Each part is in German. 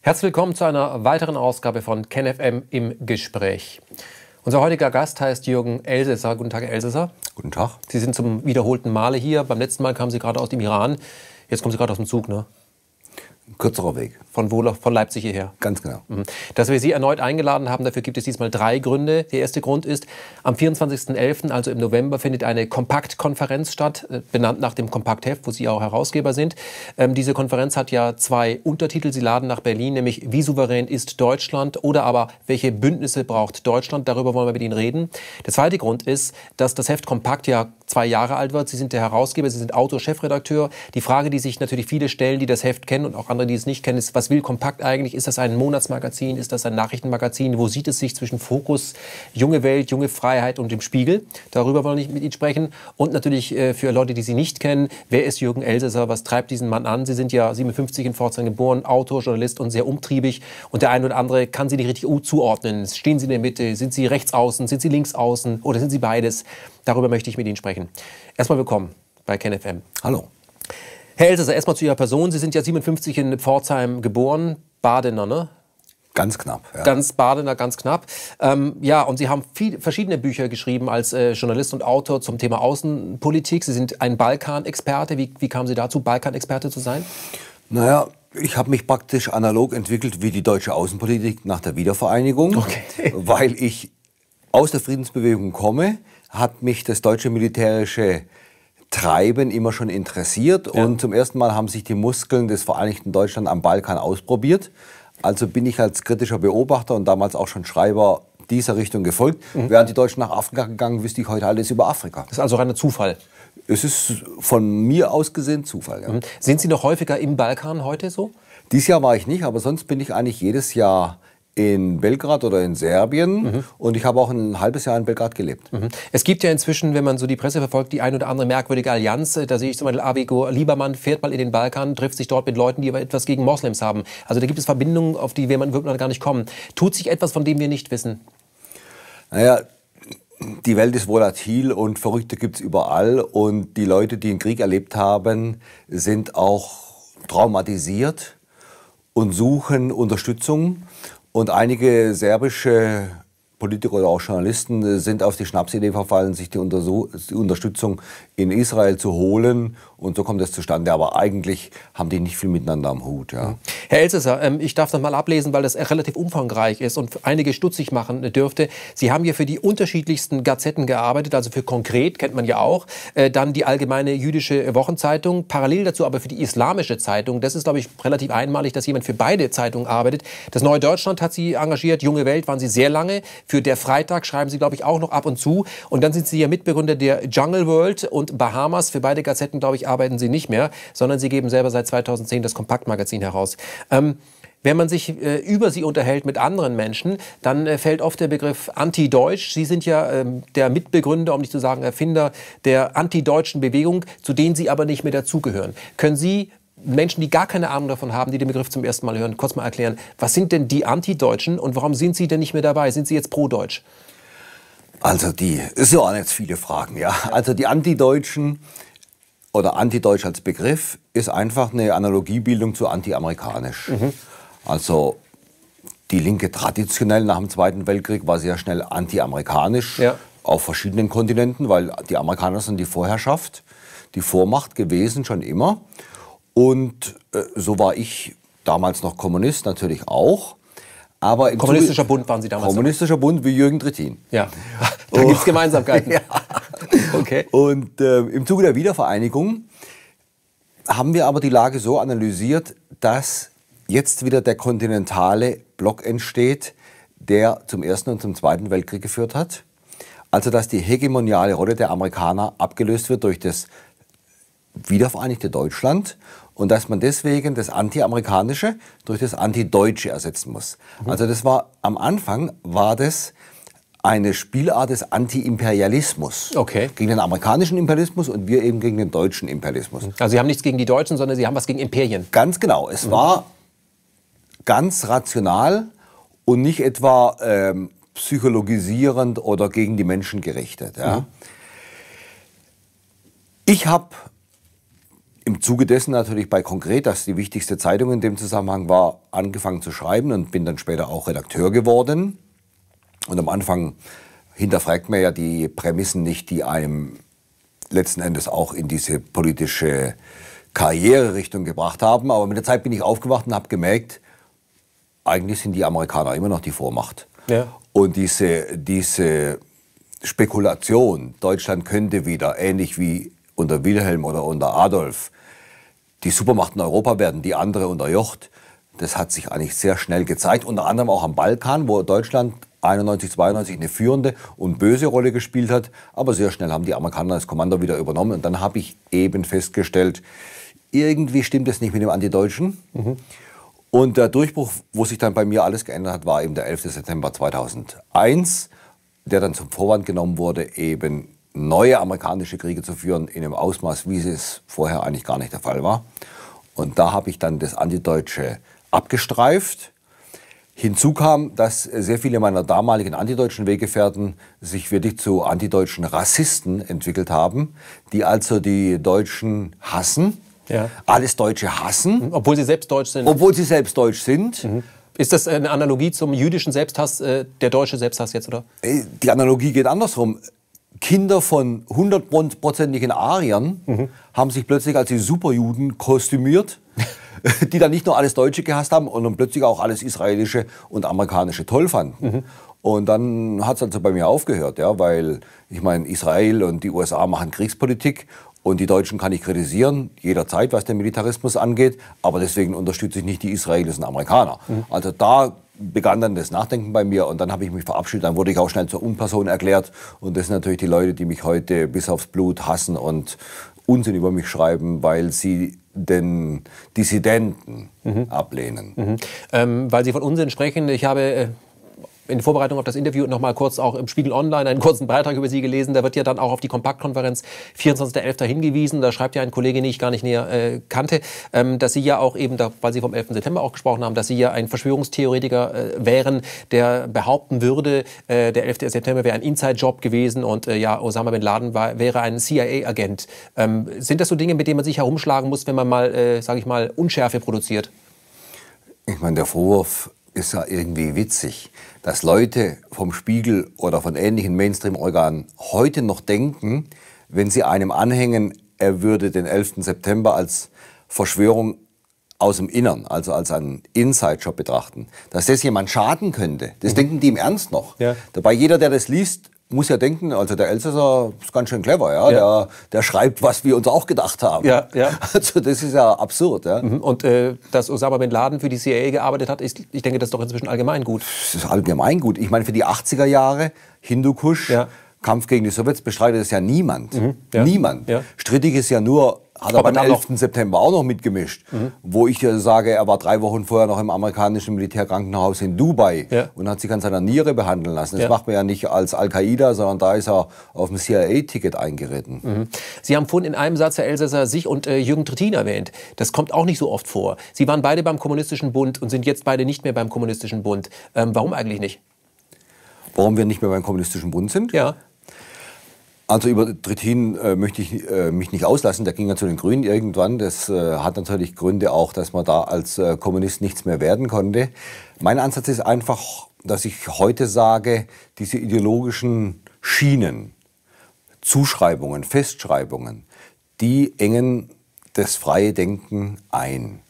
Herzlich willkommen zu einer weiteren Ausgabe von KenFM im Gespräch. Unser heutiger Gast heißt Jürgen Elsässer. Guten Tag, Elsässer. Guten Tag. Sie sind zum wiederholten Male hier. Beim letzten Mal kamen Sie gerade aus dem Iran. Jetzt kommen Sie gerade aus dem Zug, ne? Kürzerer Weg. Von, wo, von Leipzig hierher. Ganz genau. Mhm. Dass wir Sie erneut eingeladen haben, dafür gibt es diesmal drei Gründe. Der erste Grund ist, am 24.11., also im November, findet eine Kompaktkonferenz statt, äh, benannt nach dem Kompaktheft, wo Sie auch Herausgeber sind. Ähm, diese Konferenz hat ja zwei Untertitel. Sie laden nach Berlin, nämlich Wie souverän ist Deutschland oder aber Welche Bündnisse braucht Deutschland? Darüber wollen wir mit Ihnen reden. Der zweite Grund ist, dass das Heft Kompakt ja zwei Jahre alt wird. Sie sind der Herausgeber, Sie sind Autor-Chefredakteur. Die Frage, die sich natürlich viele stellen, die das Heft kennen und auch andere, die es nicht kennen, ist, was will Kompakt eigentlich? Ist das ein Monatsmagazin? Ist das ein Nachrichtenmagazin? Wo sieht es sich zwischen Fokus, junge Welt, junge Freiheit und dem Spiegel? Darüber wollen wir mit Ihnen sprechen. Und natürlich äh, für Leute, die Sie nicht kennen, wer ist Jürgen Elsässer? Was treibt diesen Mann an? Sie sind ja 57 in Pforzheim geboren, Autor, Journalist und sehr umtriebig. Und der eine oder andere kann Sie nicht richtig zuordnen. Stehen Sie in der Mitte? Sind Sie rechts außen? Sind Sie links außen? Oder sind Sie beides? Darüber möchte ich mit Ihnen sprechen. Erstmal willkommen bei KenFM. Hallo. Herr Elsässer, erstmal zu Ihrer Person. Sie sind ja 57 in Pforzheim geboren, Badener, ne? Ganz knapp. Ja. Ganz Badener, ganz knapp. Ähm, ja, und Sie haben viel, verschiedene Bücher geschrieben als äh, Journalist und Autor zum Thema Außenpolitik. Sie sind ein Balkanexperte. Wie, wie kamen Sie dazu, Balkanexperte zu sein? Naja, ich habe mich praktisch analog entwickelt wie die deutsche Außenpolitik nach der Wiedervereinigung, okay. weil ich aus der Friedensbewegung komme, hat mich das deutsche militärische Treiben immer schon interessiert. Ja. Und zum ersten Mal haben sich die Muskeln des Vereinigten Deutschland am Balkan ausprobiert. Also bin ich als kritischer Beobachter und damals auch schon Schreiber dieser Richtung gefolgt. Mhm. Wären die Deutschen nach Afrika gegangen, wüsste ich heute alles über Afrika. Das ist also reiner Zufall. Es ist von mir aus gesehen Zufall. Ja. Mhm. Sind Sie noch häufiger im Balkan heute so? Dieses Jahr war ich nicht, aber sonst bin ich eigentlich jedes Jahr in Belgrad oder in Serbien mhm. und ich habe auch ein halbes Jahr in Belgrad gelebt. Mhm. Es gibt ja inzwischen, wenn man so die Presse verfolgt, die ein oder andere merkwürdige Allianz. Da sehe ich zum Beispiel Abigo Liebermann fährt mal in den Balkan, trifft sich dort mit Leuten, die aber etwas gegen Moslems haben. Also da gibt es Verbindungen, auf die wir man, wird man gar nicht kommen. Tut sich etwas, von dem wir nicht wissen? Naja, die Welt ist volatil und Verrückte gibt es überall und die Leute, die einen Krieg erlebt haben, sind auch traumatisiert und suchen Unterstützung. Und einige serbische Politiker oder auch Journalisten sind auf die Schnapsidee verfallen, sich die, die Unterstützung in Israel zu holen. Und so kommt es zustande. Aber eigentlich haben die nicht viel miteinander am Hut. Ja. Herr Elsässer, ähm, ich darf das mal ablesen, weil das relativ umfangreich ist und einige stutzig machen dürfte. Sie haben ja für die unterschiedlichsten Gazetten gearbeitet, also für Konkret, kennt man ja auch, äh, dann die Allgemeine Jüdische Wochenzeitung, parallel dazu aber für die Islamische Zeitung. Das ist, glaube ich, relativ einmalig, dass jemand für beide Zeitungen arbeitet. Das Neue Deutschland hat Sie engagiert, Junge Welt waren Sie sehr lange. Für Der Freitag schreiben Sie, glaube ich, auch noch ab und zu. Und dann sind Sie ja Mitbegründer der Jungle World und und Bahamas. Für beide Gazetten, glaube ich, arbeiten sie nicht mehr, sondern sie geben selber seit 2010 das Kompaktmagazin heraus. Ähm, wenn man sich äh, über sie unterhält mit anderen Menschen, dann äh, fällt oft der Begriff Anti-Deutsch. Sie sind ja äh, der Mitbegründer, um nicht zu sagen Erfinder der anti-deutschen Bewegung, zu denen Sie aber nicht mehr dazugehören. Können Sie Menschen, die gar keine Ahnung davon haben, die den Begriff zum ersten Mal hören, kurz mal erklären, was sind denn die Anti-Deutschen und warum sind Sie denn nicht mehr dabei? Sind Sie jetzt pro-deutsch? Also die, es waren jetzt viele Fragen, ja. Also die Antideutschen oder Antideutsch als Begriff ist einfach eine Analogiebildung zu antiamerikanisch. Mhm. Also die Linke traditionell nach dem Zweiten Weltkrieg war sehr schnell antiamerikanisch ja. auf verschiedenen Kontinenten, weil die Amerikaner sind die Vorherrschaft, die Vormacht gewesen schon immer. Und äh, so war ich damals noch Kommunist natürlich auch. Aber Kommunistischer Zuge Bund waren Sie damals. Kommunistischer dabei. Bund wie Jürgen Trittin. Ja, da gibt es Gemeinsamkeiten. ja. okay. Und äh, im Zuge der Wiedervereinigung haben wir aber die Lage so analysiert, dass jetzt wieder der kontinentale Block entsteht, der zum Ersten und zum Zweiten Weltkrieg geführt hat. Also dass die hegemoniale Rolle der Amerikaner abgelöst wird durch das wiedervereinigte Deutschland und dass man deswegen das Anti-Amerikanische durch das Anti-Deutsche ersetzen muss. Mhm. Also das war am Anfang war das eine Spielart des Anti-Imperialismus. Okay. Gegen den amerikanischen Imperialismus und wir eben gegen den deutschen Imperialismus. Mhm. Also Sie haben nichts gegen die Deutschen, sondern Sie haben was gegen Imperien. Ganz genau. Es mhm. war ganz rational und nicht etwa ähm, psychologisierend oder gegen die Menschen gerichtet. Ja? Mhm. Ich habe im Zuge dessen natürlich bei Konkret, dass die wichtigste Zeitung in dem Zusammenhang war, angefangen zu schreiben und bin dann später auch Redakteur geworden. Und am Anfang hinterfragt man ja die Prämissen nicht, die einem letzten Endes auch in diese politische Karriererichtung gebracht haben. Aber mit der Zeit bin ich aufgewacht und habe gemerkt, eigentlich sind die Amerikaner immer noch die Vormacht. Ja. Und diese, diese Spekulation, Deutschland könnte wieder, ähnlich wie unter Wilhelm oder unter Adolf, die Supermachten in Europa werden, die andere unterjocht. Das hat sich eigentlich sehr schnell gezeigt, unter anderem auch am Balkan, wo Deutschland 91, 92 eine führende und böse Rolle gespielt hat. Aber sehr schnell haben die Amerikaner das Kommando wieder übernommen. Und dann habe ich eben festgestellt, irgendwie stimmt es nicht mit dem Antideutschen. Mhm. Und der Durchbruch, wo sich dann bei mir alles geändert hat, war eben der 11. September 2001, der dann zum Vorwand genommen wurde, eben neue amerikanische Kriege zu führen in einem Ausmaß, wie es vorher eigentlich gar nicht der Fall war. Und da habe ich dann das Antideutsche abgestreift. Hinzu kam, dass sehr viele meiner damaligen antideutschen Weggefährten sich wirklich zu antideutschen Rassisten entwickelt haben, die also die Deutschen hassen, ja. alles Deutsche hassen. Mhm. Obwohl sie selbst deutsch sind. Obwohl sie selbst deutsch sind. Mhm. Ist das eine Analogie zum jüdischen Selbsthass, äh, der deutsche Selbsthass jetzt, oder? Äh, die Analogie geht andersrum. Kinder von hundertprozentigen Ariern mhm. haben sich plötzlich als die Superjuden kostümiert, die dann nicht nur alles Deutsche gehasst haben, sondern plötzlich auch alles Israelische und Amerikanische toll fanden. Mhm. Und dann hat es also bei mir aufgehört, ja, weil ich meine, Israel und die USA machen Kriegspolitik und die Deutschen kann ich kritisieren, jederzeit, was den Militarismus angeht, aber deswegen unterstütze ich nicht die Israelis und Amerikaner. Mhm. Also da begann dann das Nachdenken bei mir und dann habe ich mich verabschiedet. Dann wurde ich auch schnell zur Unperson erklärt. Und das sind natürlich die Leute, die mich heute bis aufs Blut hassen und Unsinn über mich schreiben, weil sie den Dissidenten mhm. ablehnen. Mhm. Ähm, weil Sie von Unsinn sprechen, ich habe äh, in Vorbereitung auf das Interview noch mal kurz auch im Spiegel Online einen kurzen Beitrag über Sie gelesen. Da wird ja dann auch auf die Kompaktkonferenz 24.11. hingewiesen. Da schreibt ja ein Kollege, den ich gar nicht näher äh, kannte, ähm, dass Sie ja auch eben, da, weil Sie vom 11. September auch gesprochen haben, dass Sie ja ein Verschwörungstheoretiker äh, wären, der behaupten würde, äh, der 11. September wäre ein Inside-Job gewesen und äh, ja, Osama Bin Laden war, wäre ein CIA-Agent. Ähm, sind das so Dinge, mit denen man sich herumschlagen muss, wenn man mal, äh, sage ich mal, Unschärfe produziert? Ich meine, der Vorwurf ist ja irgendwie witzig, dass Leute vom Spiegel oder von ähnlichen Mainstream-Organen heute noch denken, wenn sie einem anhängen, er würde den 11. September als Verschwörung aus dem Innern, also als einen Inside-Job betrachten, dass das jemand schaden könnte. Das mhm. denken die im Ernst noch. Ja. Dabei jeder, der das liest, muss ja denken, also der Elsässer ist ganz schön clever, ja. ja. Der, der, schreibt, was wir uns auch gedacht haben. Ja, ja. Also das ist ja absurd, ja. Mhm. Und äh, dass Osama bin Laden für die CIA gearbeitet hat, ist, ich denke, das ist doch inzwischen allgemein gut. Das ist allgemein gut. Ich meine, für die 80er Jahre, Hindukusch, ja. Kampf gegen die Sowjets bestreitet es ja niemand. Mhm. Ja. Niemand. Ja. Strittig ist ja nur hat aber am 11. September auch noch mitgemischt, mhm. wo ich sage, er war drei Wochen vorher noch im amerikanischen Militärkrankenhaus in Dubai ja. und hat sich an seiner Niere behandeln lassen. Das ja. macht man ja nicht als Al-Qaida, sondern da ist er auf dem CIA-Ticket eingeritten. Mhm. Sie haben vorhin in einem Satz, Herr Elsässer, sich und äh, Jürgen Trittin erwähnt. Das kommt auch nicht so oft vor. Sie waren beide beim Kommunistischen Bund und sind jetzt beide nicht mehr beim Kommunistischen Bund. Ähm, warum eigentlich nicht? Warum wir nicht mehr beim Kommunistischen Bund sind? Ja. Also über Trittin äh, möchte ich äh, mich nicht auslassen. Der ging ja zu den Grünen irgendwann. Das äh, hat natürlich Gründe auch, dass man da als äh, Kommunist nichts mehr werden konnte. Mein Ansatz ist einfach, dass ich heute sage, diese ideologischen Schienen, Zuschreibungen, Festschreibungen, die engen das freie Denken ein.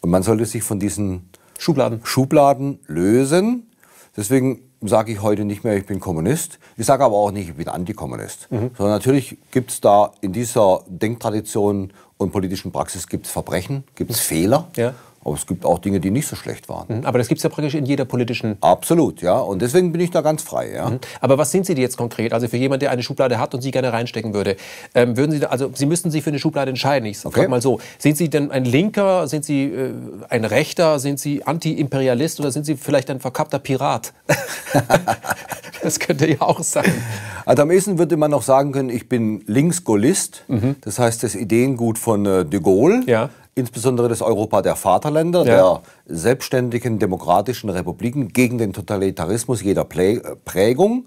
Und man sollte sich von diesen Schubladen, Schubladen lösen. Deswegen sage ich heute nicht mehr, ich bin Kommunist. Ich sage aber auch nicht, ich bin Antikommunist. Mhm. Sondern natürlich gibt es da in dieser Denktradition und politischen Praxis gibt's Verbrechen, gibt es mhm. Fehler. Ja. Aber es gibt auch Dinge, die nicht so schlecht waren. Mhm, aber das gibt es ja praktisch in jeder politischen. Absolut, ja. Und deswegen bin ich da ganz frei. Ja. Mhm. Aber was sind Sie jetzt konkret? Also für jemanden, der eine Schublade hat und Sie gerne reinstecken würde, ähm, würden Sie, also Sie müssten sich für eine Schublade entscheiden. Ich sage okay. mal so: Sind Sie denn ein Linker? Sind Sie äh, ein Rechter? Sind Sie Anti-Imperialist oder sind Sie vielleicht ein verkappter Pirat? das könnte ja auch sein. Also am ehesten würde man noch sagen können: Ich bin Linksgaullist. Mhm. Das heißt, das Ideengut von äh, de Gaulle. Ja insbesondere das Europa der Vaterländer, ja. der selbstständigen demokratischen Republiken gegen den Totalitarismus jeder Plä Prägung.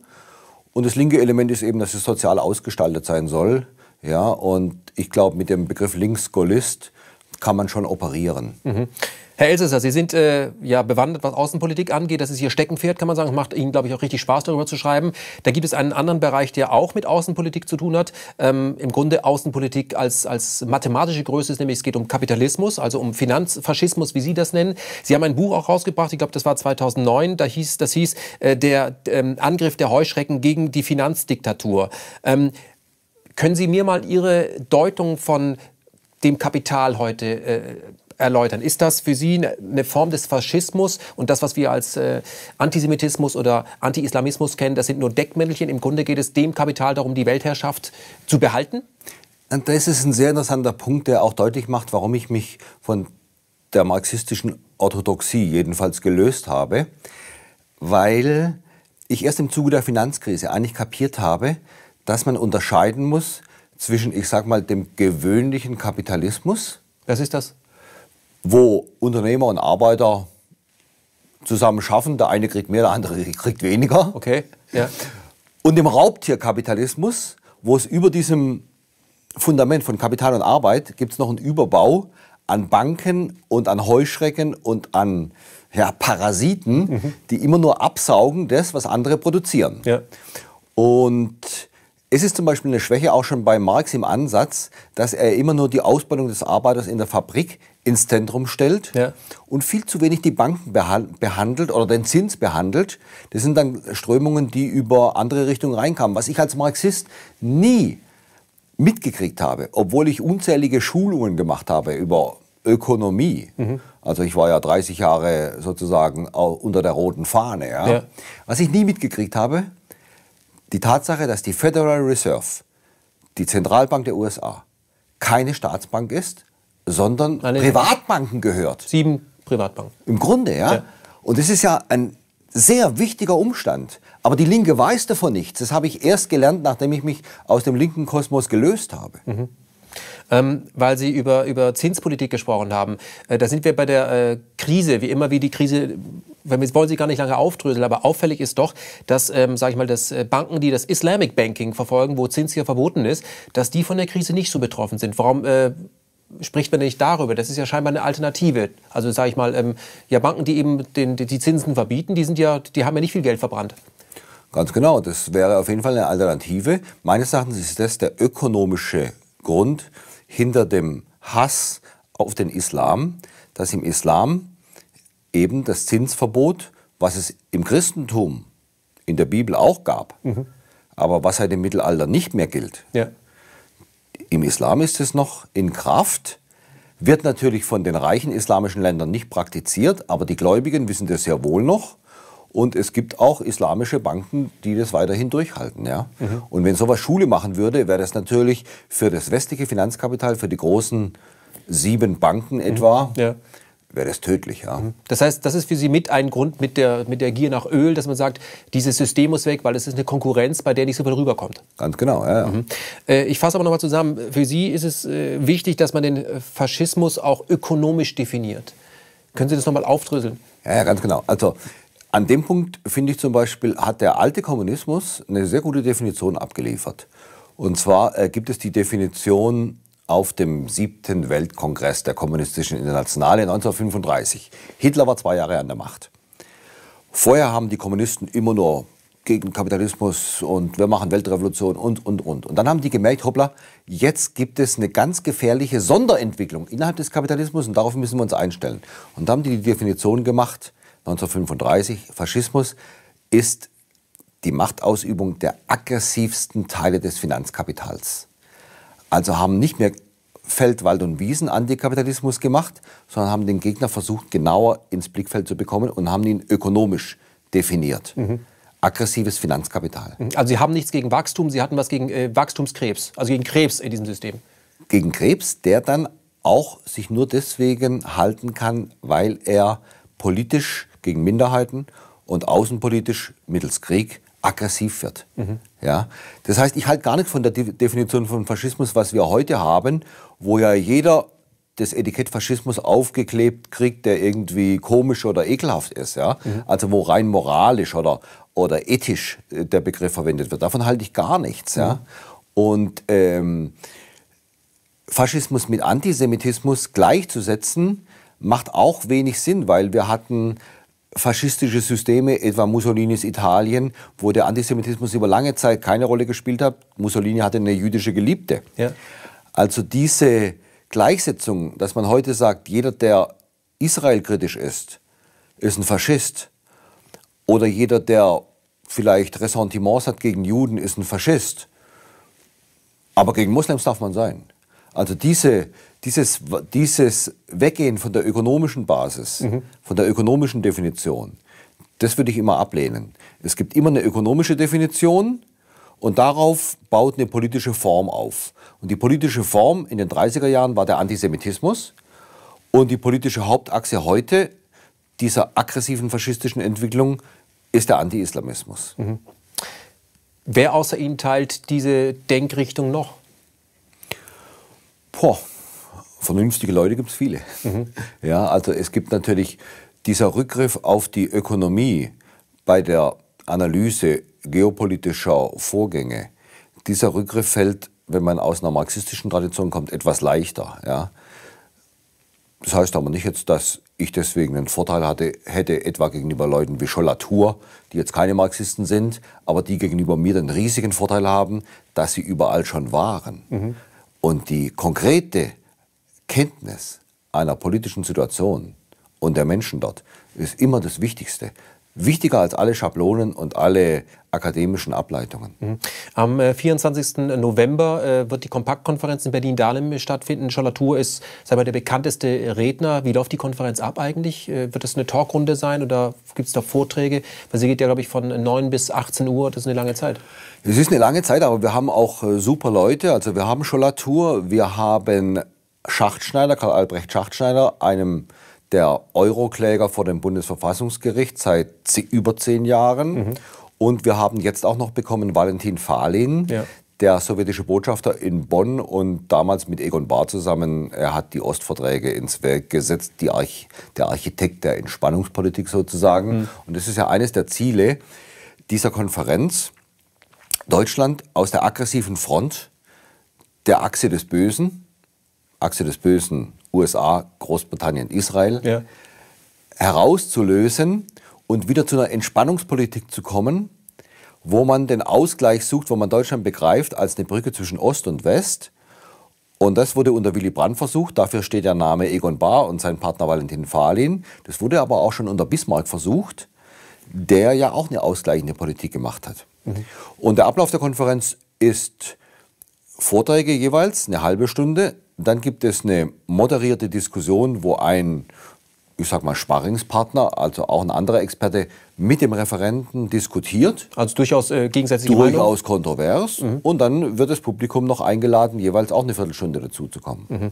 Und das linke Element ist eben, dass es sozial ausgestaltet sein soll. Ja, und ich glaube, mit dem Begriff Linksgaullist kann man schon operieren. Mhm. Herr Elsässer, Sie sind äh, ja bewandert, was Außenpolitik angeht. Das ist Ihr Steckenpferd, kann man sagen. Es Macht Ihnen, glaube ich, auch richtig Spaß, darüber zu schreiben. Da gibt es einen anderen Bereich, der auch mit Außenpolitik zu tun hat. Ähm, Im Grunde Außenpolitik als, als mathematische Größe ist, nämlich es geht um Kapitalismus, also um Finanzfaschismus, wie Sie das nennen. Sie haben ein Buch auch rausgebracht, ich glaube, das war 2009. Da hieß, das hieß äh, der ähm, Angriff der Heuschrecken gegen die Finanzdiktatur. Ähm, können Sie mir mal Ihre Deutung von dem Kapital heute äh, erläutern. Ist das für Sie ne, eine Form des Faschismus und das, was wir als äh, Antisemitismus oder Anti-Islamismus kennen, das sind nur Deckmäntelchen? Im Grunde geht es dem Kapital darum, die Weltherrschaft zu behalten? Und das ist ein sehr interessanter Punkt, der auch deutlich macht, warum ich mich von der marxistischen Orthodoxie jedenfalls gelöst habe, weil ich erst im Zuge der Finanzkrise eigentlich kapiert habe, dass man unterscheiden muss zwischen, ich sag mal, dem gewöhnlichen Kapitalismus. Das ist das? wo Unternehmer und Arbeiter zusammen schaffen. Der eine kriegt mehr, der andere kriegt weniger. Okay. Ja. Und im Raubtierkapitalismus, wo es über diesem Fundament von Kapital und Arbeit gibt es noch einen Überbau an Banken und an Heuschrecken und an ja, Parasiten, mhm. die immer nur absaugen das, was andere produzieren. Ja. Und es ist zum Beispiel eine Schwäche auch schon bei Marx im Ansatz, dass er immer nur die Ausbildung des Arbeiters in der Fabrik ins Zentrum stellt ja. und viel zu wenig die Banken behandelt oder den Zins behandelt. Das sind dann Strömungen, die über andere Richtungen reinkamen. Was ich als Marxist nie mitgekriegt habe, obwohl ich unzählige Schulungen gemacht habe über Ökonomie. Mhm. Also ich war ja 30 Jahre sozusagen unter der roten Fahne. Ja. Ja. Was ich nie mitgekriegt habe, die Tatsache, dass die Federal Reserve, die Zentralbank der USA, keine Staatsbank ist, sondern Nein, Privatbanken gehört. Sieben Privatbanken. Im Grunde, ja. ja. Und es ist ja ein sehr wichtiger Umstand. Aber die Linke weiß davon nichts. Das habe ich erst gelernt, nachdem ich mich aus dem linken Kosmos gelöst habe. Mhm. Ähm, weil Sie über, über Zinspolitik gesprochen haben. Äh, da sind wir bei der äh, Krise, wie immer, wie die Krise, wir wollen sie gar nicht lange aufdröseln, aber auffällig ist doch, dass, ähm, sag ich mal, dass äh, Banken, die das Islamic Banking verfolgen, wo Zins hier verboten ist, dass die von der Krise nicht so betroffen sind. Warum äh, spricht man nicht darüber. Das ist ja scheinbar eine Alternative. Also sage ich mal, ähm, ja Banken, die eben den, die Zinsen verbieten, die sind ja, die haben ja nicht viel Geld verbrannt. Ganz genau. Das wäre auf jeden Fall eine Alternative. Meines Erachtens ist das der ökonomische Grund hinter dem Hass auf den Islam, dass im Islam eben das Zinsverbot, was es im Christentum in der Bibel auch gab, mhm. aber was seit dem Mittelalter nicht mehr gilt, ja. Im Islam ist es noch in Kraft, wird natürlich von den reichen islamischen Ländern nicht praktiziert, aber die Gläubigen wissen das sehr wohl noch. Und es gibt auch islamische Banken, die das weiterhin durchhalten. Ja? Mhm. Und wenn sowas Schule machen würde, wäre das natürlich für das westliche Finanzkapital, für die großen sieben Banken etwa, mhm. ja wäre das tödlich. Ja. Mhm. Das heißt, das ist für Sie mit ein Grund mit der, mit der Gier nach Öl, dass man sagt, dieses System muss weg, weil es ist eine Konkurrenz, bei der nicht so viel rüberkommt. Ganz genau, ja. ja. Mhm. Äh, ich fasse aber nochmal zusammen. Für Sie ist es äh, wichtig, dass man den äh, Faschismus auch ökonomisch definiert. Können Sie das nochmal aufdröseln? Ja, ja, ganz genau. Also an dem Punkt finde ich zum Beispiel, hat der alte Kommunismus eine sehr gute Definition abgeliefert. Und zwar äh, gibt es die Definition auf dem siebten Weltkongress der Kommunistischen Internationale 1935. Hitler war zwei Jahre an der Macht. Vorher haben die Kommunisten immer nur gegen Kapitalismus und wir machen Weltrevolution und, und, und. Und dann haben die gemerkt, hoppla, jetzt gibt es eine ganz gefährliche Sonderentwicklung innerhalb des Kapitalismus und darauf müssen wir uns einstellen. Und dann haben die die Definition gemacht, 1935, Faschismus ist die Machtausübung der aggressivsten Teile des Finanzkapitals. Also haben nicht mehr Feld, Wald und Wiesen Antikapitalismus gemacht, sondern haben den Gegner versucht, genauer ins Blickfeld zu bekommen und haben ihn ökonomisch definiert. Mhm. Aggressives Finanzkapital. Mhm. Also Sie haben nichts gegen Wachstum, Sie hatten was gegen äh, Wachstumskrebs, also gegen Krebs in diesem System. Gegen Krebs, der dann auch sich nur deswegen halten kann, weil er politisch gegen Minderheiten und außenpolitisch mittels Krieg aggressiv wird. Mhm. Ja? Das heißt, ich halte gar nicht von der De Definition von Faschismus, was wir heute haben, wo ja jeder das Etikett Faschismus aufgeklebt kriegt, der irgendwie komisch oder ekelhaft ist. Ja? Mhm. Also wo rein moralisch oder, oder ethisch äh, der Begriff verwendet wird. Davon halte ich gar nichts. Mhm. Ja? Und ähm, Faschismus mit Antisemitismus gleichzusetzen, macht auch wenig Sinn, weil wir hatten faschistische Systeme, etwa Mussolinis Italien, wo der Antisemitismus über lange Zeit keine Rolle gespielt hat. Mussolini hatte eine jüdische Geliebte. Ja. Also diese Gleichsetzung, dass man heute sagt, jeder, der israelkritisch ist, ist ein Faschist. Oder jeder, der vielleicht Ressentiments hat gegen Juden, ist ein Faschist. Aber gegen Moslems darf man sein. Also diese, dieses, dieses Weggehen von der ökonomischen Basis, mhm. von der ökonomischen Definition, das würde ich immer ablehnen. Es gibt immer eine ökonomische Definition und darauf baut eine politische Form auf. Und die politische Form in den 30er Jahren war der Antisemitismus und die politische Hauptachse heute dieser aggressiven faschistischen Entwicklung ist der Anti-Islamismus. Mhm. Wer außer Ihnen teilt diese Denkrichtung noch? Boah. Vernünftige Leute gibt es viele. Mhm. Ja, also es gibt natürlich dieser Rückgriff auf die Ökonomie bei der Analyse geopolitischer Vorgänge. Dieser Rückgriff fällt, wenn man aus einer marxistischen Tradition kommt, etwas leichter. Ja. Das heißt aber nicht jetzt, dass ich deswegen einen Vorteil hatte, hätte etwa gegenüber Leuten wie Schollatur, die jetzt keine Marxisten sind, aber die gegenüber mir den riesigen Vorteil haben, dass sie überall schon waren. Mhm. Und die konkrete Kenntnis einer politischen Situation und der Menschen dort ist immer das Wichtigste. Wichtiger als alle Schablonen und alle akademischen Ableitungen. Mhm. Am 24. Äh, November äh, wird die Kompaktkonferenz in Berlin-Dahlem stattfinden. Schollatur ist sagen wir, der bekannteste Redner. Wie läuft die Konferenz ab eigentlich? Äh, wird das eine Talkrunde sein oder gibt es da Vorträge? Weil sie geht ja, glaube ich, von 9 bis 18 Uhr. Das ist eine lange Zeit. Es ist eine lange Zeit, aber wir haben auch super Leute. Also wir haben Schollatur, wir haben Schachtschneider, Karl Albrecht Schachtschneider, einem der Eurokläger vor dem Bundesverfassungsgericht seit über zehn Jahren. Mhm. Und wir haben jetzt auch noch bekommen Valentin Falin, ja. der sowjetische Botschafter in Bonn und damals mit Egon Bahr zusammen. Er hat die Ostverträge ins Werk gesetzt, Arch der Architekt der Entspannungspolitik sozusagen. Mhm. Und das ist ja eines der Ziele dieser Konferenz, Deutschland aus der aggressiven Front der Achse des Bösen Achse des Bösen USA, Großbritannien, Israel, ja. herauszulösen und wieder zu einer Entspannungspolitik zu kommen, wo man den Ausgleich sucht, wo man Deutschland begreift als eine Brücke zwischen Ost und West. Und das wurde unter Willy Brandt versucht. Dafür steht der Name Egon Bahr und sein Partner Valentin Fahlin. Das wurde aber auch schon unter Bismarck versucht, der ja auch eine ausgleichende Politik gemacht hat. Mhm. Und der Ablauf der Konferenz ist Vorträge jeweils, eine halbe Stunde, dann gibt es eine moderierte Diskussion, wo ein ich sag mal, Sparringspartner, also auch ein anderer Experte, mit dem Referenten diskutiert. Also durchaus äh, gegenseitig. Durchaus Meinung. kontrovers. Mhm. Und dann wird das Publikum noch eingeladen, jeweils auch eine Viertelstunde dazu zu kommen. Mhm.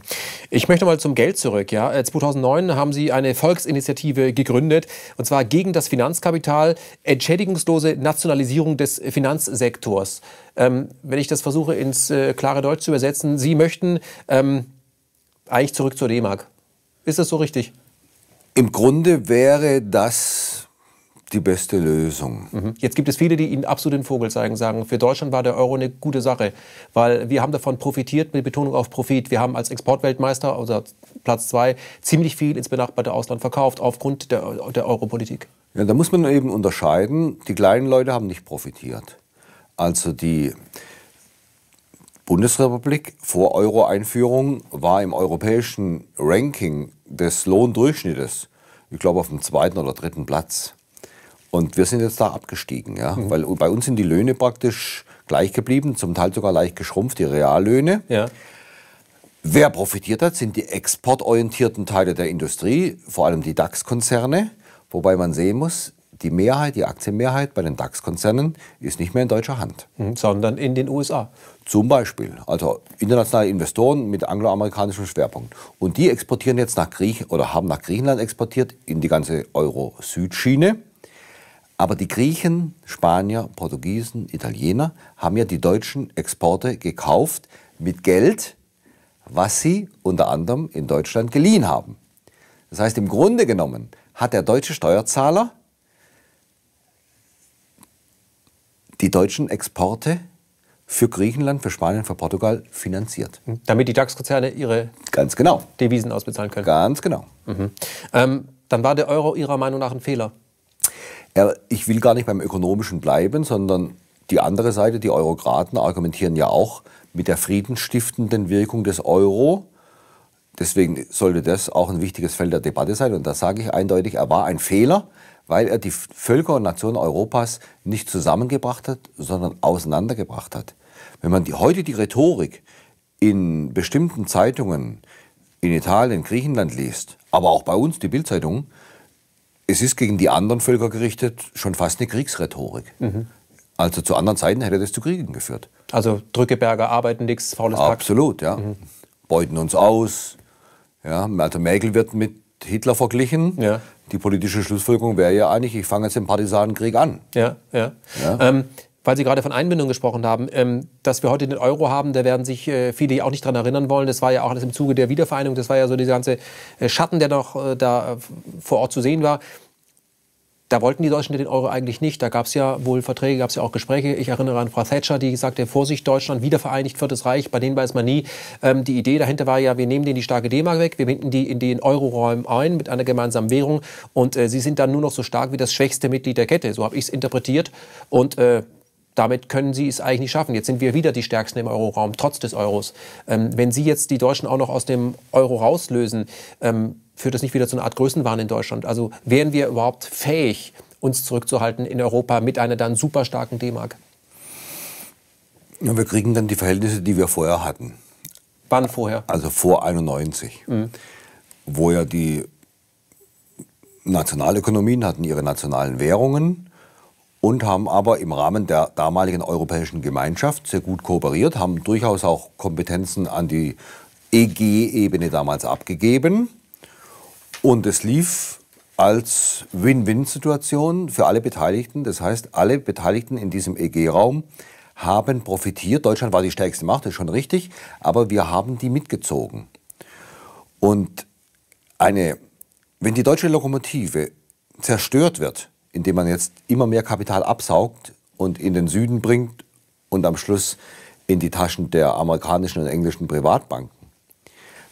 Ich möchte mal zum Geld zurück. Ja. 2009 äh, haben Sie eine Volksinitiative gegründet, und zwar gegen das Finanzkapital, entschädigungslose Nationalisierung des Finanzsektors. Ähm, wenn ich das versuche, ins äh, klare Deutsch zu übersetzen, Sie möchten ähm, eigentlich zurück zur D-Mark. Ist das so richtig? Im Grunde wäre das die beste Lösung. Mhm. Jetzt gibt es viele, die Ihnen absolut den Vogel zeigen, sagen, für Deutschland war der Euro eine gute Sache, weil wir haben davon profitiert, mit Betonung auf Profit. Wir haben als Exportweltmeister, also Platz zwei, ziemlich viel ins benachbarte Ausland verkauft, aufgrund der, der Europolitik. Ja, da muss man eben unterscheiden, die kleinen Leute haben nicht profitiert. Also die Bundesrepublik vor Euro-Einführung war im europäischen Ranking des Lohndurchschnittes, ich glaube auf dem zweiten oder dritten Platz. Und wir sind jetzt da abgestiegen, ja? Mhm. weil bei uns sind die Löhne praktisch gleich geblieben, zum Teil sogar leicht geschrumpft, die Reallöhne. Ja. Wer profitiert hat, sind die exportorientierten Teile der Industrie, vor allem die DAX-Konzerne, wobei man sehen muss, die Mehrheit, die Aktienmehrheit bei den DAX-Konzernen ist nicht mehr in deutscher Hand. Mhm, sondern in den USA. Zum Beispiel. Also internationale Investoren mit angloamerikanischem Schwerpunkt. Und die exportieren jetzt nach Griechenland oder haben nach Griechenland exportiert in die ganze Euro-Südschiene. Aber die Griechen, Spanier, Portugiesen, Italiener haben ja die deutschen Exporte gekauft mit Geld, was sie unter anderem in Deutschland geliehen haben. Das heißt, im Grunde genommen hat der deutsche Steuerzahler die deutschen Exporte für Griechenland, für Spanien, für Portugal finanziert. Damit die DAX-Konzerne ihre Ganz genau. Devisen ausbezahlen können. Ganz genau. Mhm. Ähm, dann war der Euro Ihrer Meinung nach ein Fehler. Ja, ich will gar nicht beim Ökonomischen bleiben, sondern die andere Seite, die Eurokraten, argumentieren ja auch mit der friedensstiftenden Wirkung des Euro Deswegen sollte das auch ein wichtiges Feld der Debatte sein. Und da sage ich eindeutig, er war ein Fehler, weil er die Völker und Nationen Europas nicht zusammengebracht hat, sondern auseinandergebracht hat. Wenn man die, heute die Rhetorik in bestimmten Zeitungen in Italien, Griechenland liest, aber auch bei uns die Bildzeitung, es ist gegen die anderen Völker gerichtet schon fast eine Kriegsrhetorik. Mhm. Also zu anderen Zeiten hätte das zu Kriegen geführt. Also Drückeberger arbeiten nichts, faules Pack. Absolut, ja. Mhm. Beuten uns aus, ja, also Mägel wird mit Hitler verglichen. Ja. Die politische Schlussfolgerung wäre ja eigentlich, ich fange jetzt den Partisanenkrieg an. Ja, ja. ja. Ähm, weil Sie gerade von Einbindung gesprochen haben, ähm, dass wir heute den Euro haben, da werden sich äh, viele auch nicht dran erinnern wollen. Das war ja auch alles im Zuge der Wiedervereinigung, das war ja so dieser ganze äh, Schatten, der noch äh, da äh, vor Ort zu sehen war da wollten die Deutschen den Euro eigentlich nicht. Da gab es ja wohl Verträge, gab es ja auch Gespräche. Ich erinnere an Frau Thatcher, die sagte, Vorsicht, Deutschland, wiedervereinigt, Viertes Reich, bei denen weiß man nie. Ähm, die Idee dahinter war ja, wir nehmen denen die starke D-Mark weg, wir binden die in den Euro-Räumen ein mit einer gemeinsamen Währung und äh, sie sind dann nur noch so stark wie das schwächste Mitglied der Kette. So habe ich es interpretiert und äh, damit können sie es eigentlich nicht schaffen. Jetzt sind wir wieder die Stärksten im Euroraum, trotz des Euros. Ähm, wenn Sie jetzt die Deutschen auch noch aus dem Euro rauslösen, ähm, führt das nicht wieder zu einer Art Größenwahn in Deutschland? Also wären wir überhaupt fähig, uns zurückzuhalten in Europa mit einer dann super starken D-Mark? Ja, wir kriegen dann die Verhältnisse, die wir vorher hatten. Wann vorher? Also vor 91, mhm. wo ja die Nationalökonomien hatten ihre nationalen Währungen und haben aber im Rahmen der damaligen europäischen Gemeinschaft sehr gut kooperiert, haben durchaus auch Kompetenzen an die EG-Ebene damals abgegeben und es lief als Win-Win-Situation für alle Beteiligten. Das heißt, alle Beteiligten in diesem EG-Raum haben profitiert. Deutschland war die stärkste Macht, das ist schon richtig, aber wir haben die mitgezogen. Und eine, wenn die deutsche Lokomotive zerstört wird, indem man jetzt immer mehr Kapital absaugt und in den Süden bringt und am Schluss in die Taschen der amerikanischen und englischen Privatbanken,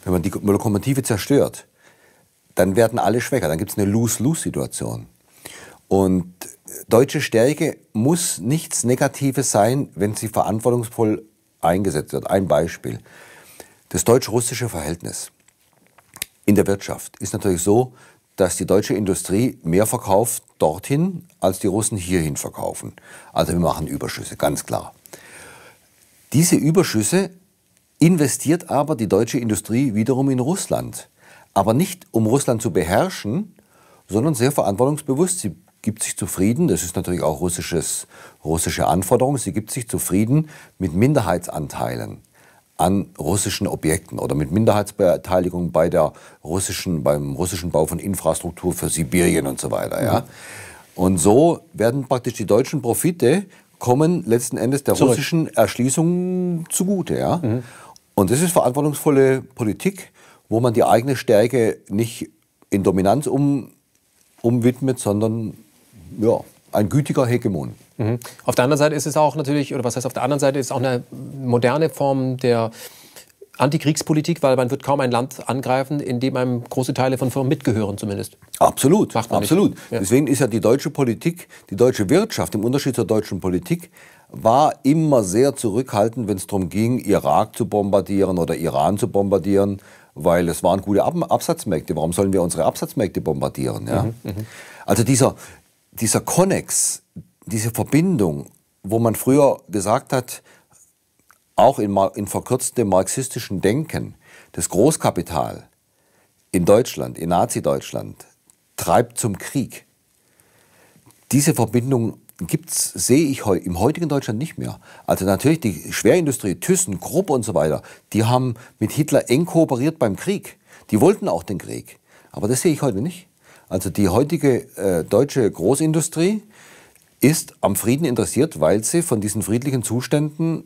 wenn man die Lokomotive zerstört, dann werden alle schwächer. Dann gibt es eine Lose-Lose-Situation. Und deutsche Stärke muss nichts Negatives sein, wenn sie verantwortungsvoll eingesetzt wird. Ein Beispiel. Das deutsch-russische Verhältnis in der Wirtschaft ist natürlich so, dass die deutsche Industrie mehr verkauft dorthin, als die Russen hierhin verkaufen. Also wir machen Überschüsse, ganz klar. Diese Überschüsse investiert aber die deutsche Industrie wiederum in Russland aber nicht um Russland zu beherrschen, sondern sehr verantwortungsbewusst. Sie gibt sich zufrieden, das ist natürlich auch russisches, russische Anforderung, sie gibt sich zufrieden mit Minderheitsanteilen an russischen Objekten oder mit Minderheitsbeteiligung bei der russischen, beim russischen Bau von Infrastruktur für Sibirien und so weiter. Ja? Und so werden praktisch die deutschen Profite kommen letzten Endes der Zurück. russischen Erschließung zugute. Ja? Mhm. Und das ist verantwortungsvolle Politik, wo man die eigene Stärke nicht in Dominanz um, umwidmet, sondern ja, ein gütiger Hegemon. Mhm. Auf der anderen Seite ist es auch natürlich, oder was heißt auf der anderen Seite, ist auch eine moderne Form der Antikriegspolitik, weil man wird kaum ein Land angreifen, in dem einem große Teile von Firmen mitgehören zumindest. Absolut, absolut. Ja. Deswegen ist ja die deutsche Politik, die deutsche Wirtschaft im Unterschied zur deutschen Politik war immer sehr zurückhaltend, wenn es darum ging, Irak zu bombardieren oder Iran zu bombardieren weil es waren gute Ab Absatzmärkte. Warum sollen wir unsere Absatzmärkte bombardieren? Ja? Mhm, mhm. also dieser, dieser Connex, diese Verbindung, wo man früher gesagt hat, auch in, in verkürztem marxistischen Denken, das Großkapital in Deutschland, in Nazi-Deutschland, treibt zum Krieg. Diese Verbindung gibt's, sehe ich heu, im heutigen Deutschland nicht mehr. Also natürlich die Schwerindustrie, Thyssen, Krupp und so weiter, die haben mit Hitler eng kooperiert beim Krieg. Die wollten auch den Krieg. Aber das sehe ich heute nicht. Also die heutige äh, deutsche Großindustrie ist am Frieden interessiert, weil sie von diesen friedlichen Zuständen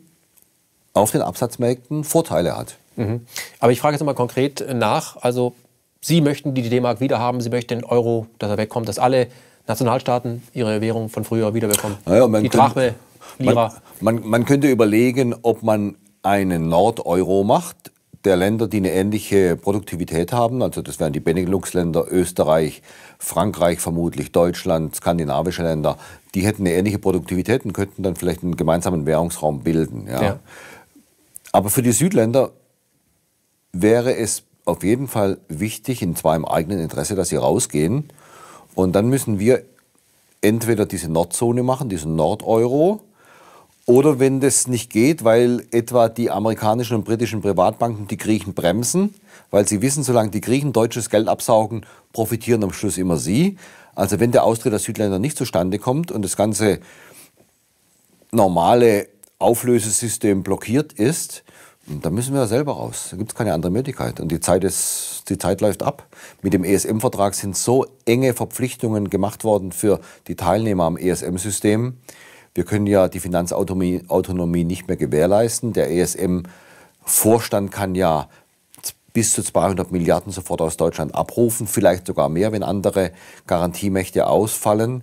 auf den Absatzmärkten Vorteile hat. Mhm. Aber ich frage jetzt mal konkret nach. Also Sie möchten die D-Mark wiederhaben, Sie möchten den Euro, dass er wegkommt, dass alle Nationalstaaten ihre Währung von früher wiederbekommen. Naja, die Drachme, Lira. Man, man, man könnte überlegen, ob man einen Nordeuro macht, der Länder, die eine ähnliche Produktivität haben, also das wären die Benelux-Länder, Österreich, Frankreich vermutlich, Deutschland, skandinavische Länder, die hätten eine ähnliche Produktivität und könnten dann vielleicht einen gemeinsamen Währungsraum bilden. Ja. ja. Aber für die Südländer wäre es auf jeden Fall wichtig, in zwar im eigenen Interesse, dass sie rausgehen, und dann müssen wir entweder diese Nordzone machen, diesen Nordeuro, oder wenn das nicht geht, weil etwa die amerikanischen und britischen Privatbanken die Griechen bremsen, weil sie wissen, solange die Griechen deutsches Geld absaugen, profitieren am Schluss immer sie. Also wenn der Austritt der Südländer nicht zustande kommt und das ganze normale Auflösesystem blockiert ist, da müssen wir ja selber raus. Da gibt es keine andere Möglichkeit. Und die Zeit, ist, die Zeit läuft ab. Mit dem ESM-Vertrag sind so enge Verpflichtungen gemacht worden für die Teilnehmer am ESM-System. Wir können ja die Finanzautonomie nicht mehr gewährleisten. Der ESM-Vorstand kann ja bis zu 200 Milliarden sofort aus Deutschland abrufen, vielleicht sogar mehr, wenn andere Garantiemächte ausfallen.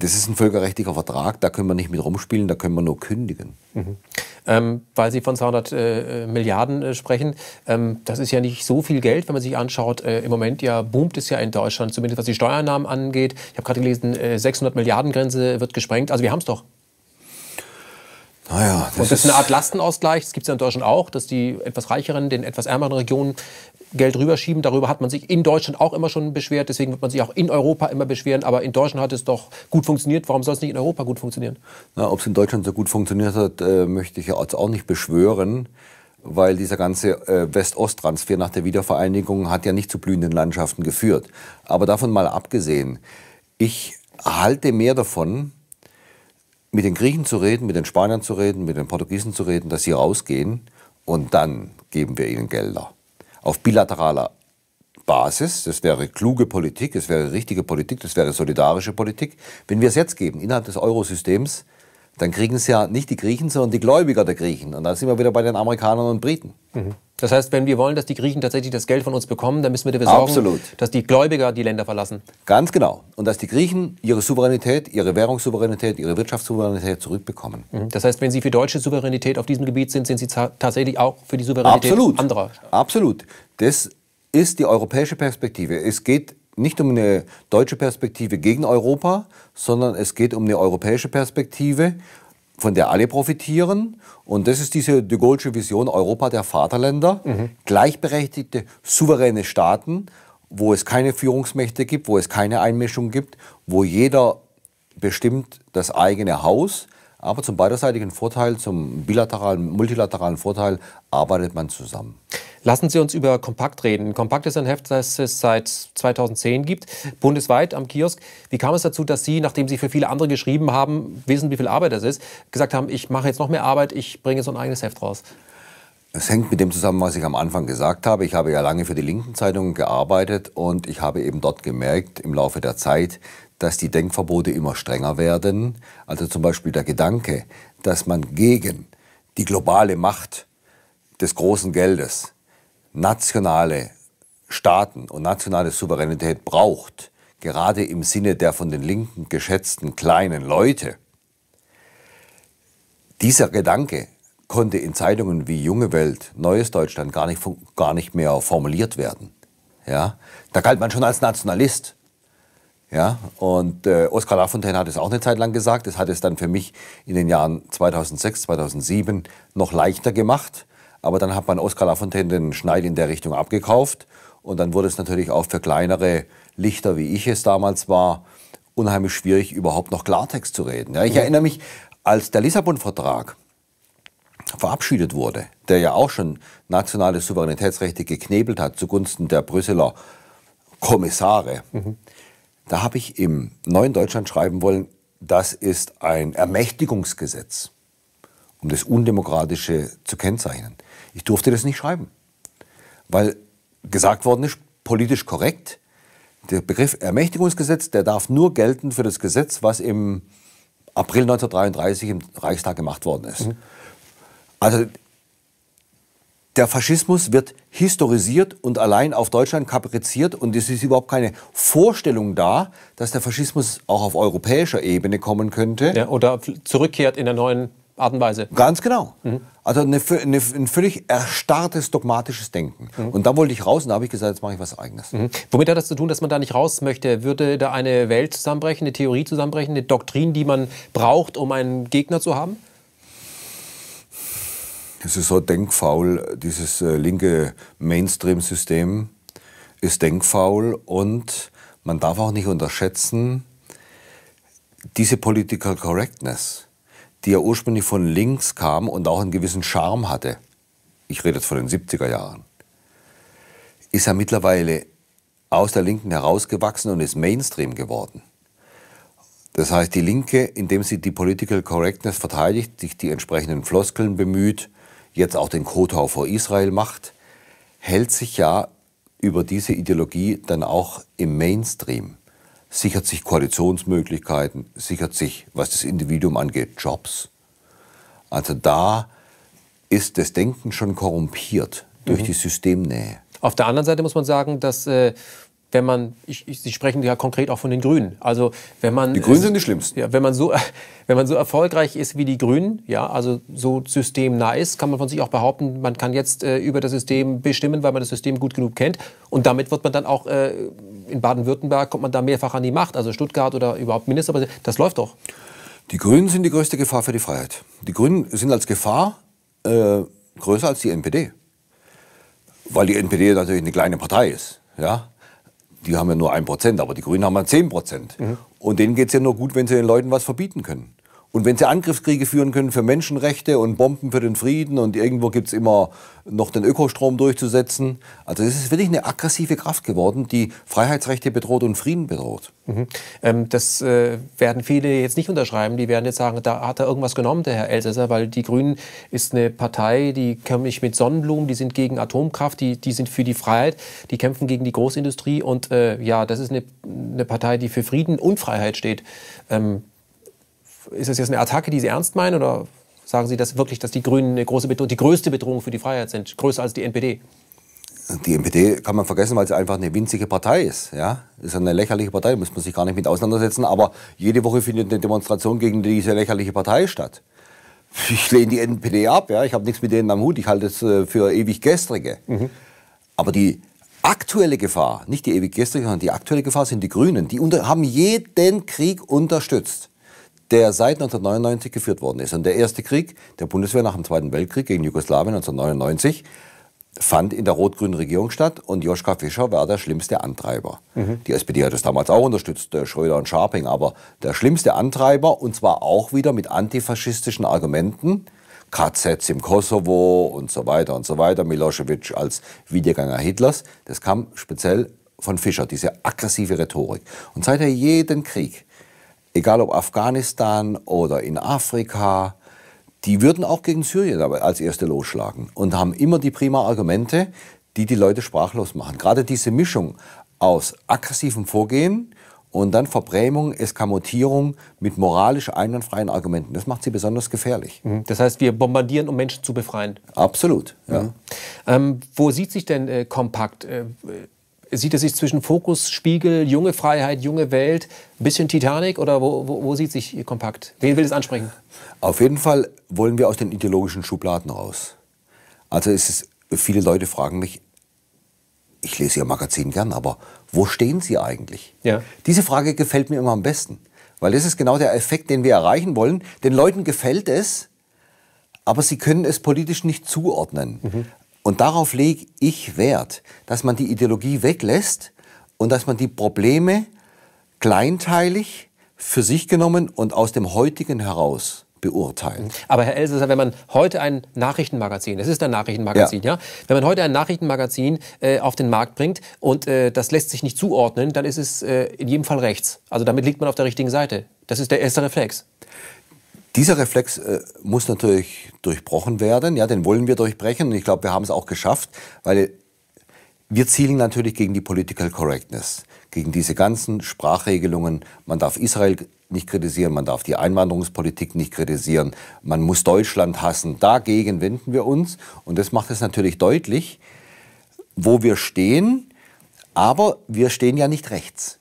Das ist ein völkerrechtlicher Vertrag, da können wir nicht mit rumspielen, da können wir nur kündigen. Mhm ähm, weil Sie von 200 äh, Milliarden äh, sprechen. Ähm, das ist ja nicht so viel Geld, wenn man sich anschaut. Äh, Im Moment ja boomt es ja in Deutschland, zumindest was die Steuernahmen angeht. Ich habe gerade gelesen, 600 äh, Milliarden Grenze wird gesprengt. Also wir haben es doch. Naja, das und das ist eine Art Lastenausgleich. Das gibt es ja in Deutschland auch, dass die etwas reicheren den etwas ärmeren Regionen Geld rüberschieben. Darüber hat man sich in Deutschland auch immer schon beschwert. Deswegen wird man sich auch in Europa immer beschweren. Aber in Deutschland hat es doch gut funktioniert. Warum soll es nicht in Europa gut funktionieren? Ob es in Deutschland so gut funktioniert hat, äh, möchte ich jetzt auch nicht beschwören. Weil dieser ganze äh, West-Ost-Transfer nach der Wiedervereinigung hat ja nicht zu blühenden Landschaften geführt. Aber davon mal abgesehen, ich halte mehr davon, mit den Griechen zu reden, mit den Spaniern zu reden, mit den Portugiesen zu reden, dass sie rausgehen und dann geben wir ihnen Gelder auf bilateraler Basis, das wäre kluge Politik, es wäre richtige Politik, das wäre solidarische Politik. Wenn wir es jetzt geben, innerhalb des Eurosystems, dann kriegen es ja nicht die Griechen, sondern die Gläubiger der Griechen. Und da sind wir wieder bei den Amerikanern und Briten. Mhm. Das heißt, wenn wir wollen, dass die Griechen tatsächlich das Geld von uns bekommen, dann müssen wir dafür sorgen, Absolut. dass die Gläubiger die Länder verlassen. Ganz genau. Und dass die Griechen ihre Souveränität, ihre Währungssouveränität, ihre Wirtschaftssouveränität zurückbekommen. Mhm. Das heißt, wenn Sie für deutsche Souveränität auf diesem Gebiet sind, sind Sie tatsächlich auch für die Souveränität Absolut. anderer. Absolut. Das ist die europäische Perspektive. Es geht nicht um eine deutsche Perspektive gegen Europa, sondern es geht um eine europäische Perspektive, von der alle profitieren. Und das ist diese de Gaulle'sche Vision Europa der Vaterländer, mhm. gleichberechtigte, souveräne Staaten, wo es keine Führungsmächte gibt, wo es keine Einmischung gibt, wo jeder bestimmt das eigene Haus, aber zum beiderseitigen Vorteil, zum bilateralen, multilateralen Vorteil arbeitet man zusammen. Lassen Sie uns über Kompakt reden. Kompakt ist ein Heft, das es seit 2010 gibt, bundesweit am Kiosk. Wie kam es dazu, dass Sie, nachdem Sie für viele andere geschrieben haben, wissen, wie viel Arbeit das ist, gesagt haben, ich mache jetzt noch mehr Arbeit, ich bringe so ein eigenes Heft raus? Es hängt mit dem zusammen, was ich am Anfang gesagt habe. Ich habe ja lange für die linken Zeitungen gearbeitet und ich habe eben dort gemerkt im Laufe der Zeit, dass die Denkverbote immer strenger werden. Also zum Beispiel der Gedanke, dass man gegen die globale Macht des großen Geldes nationale Staaten und nationale Souveränität braucht, gerade im Sinne der von den Linken geschätzten kleinen Leute, dieser Gedanke konnte in Zeitungen wie Junge Welt, Neues Deutschland gar nicht, gar nicht mehr formuliert werden. Ja? Da galt man schon als Nationalist. Ja? Und äh, Oskar Lafontaine hat es auch eine Zeit lang gesagt. Das hat es dann für mich in den Jahren 2006, 2007 noch leichter gemacht aber dann hat man Oskar Lafontaine den Schneid in der Richtung abgekauft. Und dann wurde es natürlich auch für kleinere Lichter, wie ich es damals war, unheimlich schwierig, überhaupt noch Klartext zu reden. Ja, ich mhm. erinnere mich, als der Lissabon-Vertrag verabschiedet wurde, der ja auch schon nationale Souveränitätsrechte geknebelt hat zugunsten der Brüsseler Kommissare, mhm. da habe ich im Neuen Deutschland schreiben wollen, das ist ein Ermächtigungsgesetz, um das Undemokratische zu kennzeichnen. Ich durfte das nicht schreiben, weil gesagt worden ist, politisch korrekt, der Begriff Ermächtigungsgesetz, der darf nur gelten für das Gesetz, was im April 1933 im Reichstag gemacht worden ist. Mhm. Also der Faschismus wird historisiert und allein auf Deutschland kapriziert und es ist überhaupt keine Vorstellung da, dass der Faschismus auch auf europäischer Ebene kommen könnte. Ja, oder zurückkehrt in der neuen Art und Weise. Ganz genau. Mhm. Also eine, eine, ein völlig erstarrtes dogmatisches Denken. Mhm. Und da wollte ich raus und da habe ich gesagt, jetzt mache ich was Eigenes. Mhm. Womit hat das zu tun, dass man da nicht raus möchte? Würde da eine Welt zusammenbrechen, eine Theorie zusammenbrechen, eine Doktrin, die man braucht, um einen Gegner zu haben? Es ist so denkfaul, dieses äh, linke Mainstream-System ist denkfaul und man darf auch nicht unterschätzen, diese Political Correctness die ja ursprünglich von links kam und auch einen gewissen Charme hatte, ich rede jetzt von den 70er Jahren, ist ja mittlerweile aus der Linken herausgewachsen und ist Mainstream geworden. Das heißt, die Linke, indem sie die Political Correctness verteidigt, sich die entsprechenden Floskeln bemüht, jetzt auch den Kotau vor Israel macht, hält sich ja über diese Ideologie dann auch im Mainstream sichert sich Koalitionsmöglichkeiten, sichert sich, was das Individuum angeht, Jobs. Also da ist das Denken schon korrumpiert durch mhm. die Systemnähe. Auf der anderen Seite muss man sagen, dass äh, wenn man, ich, ich, Sie sprechen ja konkret auch von den Grünen. Also wenn man die Grünen sind die schlimmsten. Ja, wenn man so, wenn man so erfolgreich ist wie die Grünen, ja, also so systemnah ist, kann man von sich auch behaupten, man kann jetzt äh, über das System bestimmen, weil man das System gut genug kennt. Und damit wird man dann auch äh, in Baden-Württemberg kommt man da mehrfach an die Macht, also Stuttgart oder überhaupt Ministerpräsident. Das läuft doch. Die Grünen sind die größte Gefahr für die Freiheit. Die Grünen sind als Gefahr äh, größer als die NPD, weil die NPD natürlich eine kleine Partei ist, ja die haben ja nur ein Prozent, aber die Grünen haben ja zehn Prozent. Mhm. Und denen geht es ja nur gut, wenn sie den Leuten was verbieten können. Und wenn sie Angriffskriege führen können für Menschenrechte und Bomben für den Frieden und irgendwo gibt es immer noch den Ökostrom durchzusetzen. Also es ist wirklich eine aggressive Kraft geworden, die Freiheitsrechte bedroht und Frieden bedroht. Mhm. Ähm, das äh, werden viele jetzt nicht unterschreiben. Die werden jetzt sagen, da hat er irgendwas genommen, der Herr Elsässer, weil die Grünen ist eine Partei, die kämpft nicht mit Sonnenblumen, die sind gegen Atomkraft, die, die sind für die Freiheit, die kämpfen gegen die Großindustrie und äh, ja, das ist eine, eine, Partei, die für Frieden und Freiheit steht. Ähm, ist das jetzt eine Attacke, die Sie ernst meinen? Oder sagen Sie das wirklich, dass die Grünen eine große Bedrohung, die größte Bedrohung für die Freiheit sind, größer als die NPD? Die NPD kann man vergessen, weil sie einfach eine winzige Partei ist. Ja? Ist eine lächerliche Partei, muss man sich gar nicht mit auseinandersetzen. Aber jede Woche findet eine Demonstration gegen diese lächerliche Partei statt. Ich lehne die NPD ab, ja? ich habe nichts mit denen am Hut, ich halte es äh, für ewig gestrige. Mhm. Aber die aktuelle Gefahr, nicht die ewig gestrige, sondern die aktuelle Gefahr sind die Grünen. Die unter, haben jeden Krieg unterstützt der seit 1999 geführt worden ist. Und der erste Krieg der Bundeswehr nach dem Zweiten Weltkrieg gegen Jugoslawien 1999 fand in der rot-grünen Regierung statt und Joschka Fischer war der schlimmste Antreiber. Mhm. Die SPD hat das damals auch unterstützt, äh, Schröder und Scharping, aber der schlimmste Antreiber und zwar auch wieder mit antifaschistischen Argumenten, KZs im Kosovo und so weiter und so weiter, Milosevic als Wiedergänger Hitlers, das kam speziell von Fischer, diese aggressive Rhetorik. Und seit er jeden Krieg egal ob Afghanistan oder in Afrika, die würden auch gegen Syrien als erste losschlagen und haben immer die prima Argumente, die die Leute sprachlos machen. Gerade diese Mischung aus aggressivem Vorgehen und dann Verbrämung, Eskamotierung mit moralisch einwandfreien Argumenten. Das macht sie besonders gefährlich. Mhm. Das heißt, wir bombardieren, um Menschen zu befreien. Absolut. Ja. Mhm. Ähm, wo sieht sich denn äh, Kompakt? Äh, sieht es sich zwischen Fokus, Spiegel, junge Freiheit, junge Welt, ein bisschen Titanic oder wo, wo, wo sieht sich Ihr kompakt? Wen will es ansprechen? Auf jeden Fall wollen wir aus den ideologischen Schubladen raus. Also es ist, viele Leute fragen mich, ich lese Ihr Magazin gern, aber wo stehen Sie eigentlich? Ja. Diese Frage gefällt mir immer am besten, weil das ist genau der Effekt, den wir erreichen wollen. Den Leuten gefällt es, aber sie können es politisch nicht zuordnen. Mhm. Und darauf lege ich Wert, dass man die Ideologie weglässt und dass man die Probleme kleinteilig für sich genommen und aus dem heutigen heraus beurteilen. Aber Herr Elsässer, wenn man heute ein Nachrichtenmagazin, es ist ein Nachrichtenmagazin, ja, ja wenn man heute ein Nachrichtenmagazin äh, auf den Markt bringt und äh, das lässt sich nicht zuordnen, dann ist es äh, in jedem Fall rechts. Also damit liegt man auf der richtigen Seite. Das ist der erste Reflex. Dieser Reflex äh, muss natürlich durchbrochen werden. Ja, den wollen wir durchbrechen. Und ich glaube, wir haben es auch geschafft, weil wir zielen natürlich gegen die Political Correctness, gegen diese ganzen Sprachregelungen. Man darf Israel nicht kritisieren, man darf die Einwanderungspolitik nicht kritisieren, man muss Deutschland hassen. Dagegen wenden wir uns. Und das macht es natürlich deutlich, wo wir stehen. Aber wir stehen ja nicht rechts.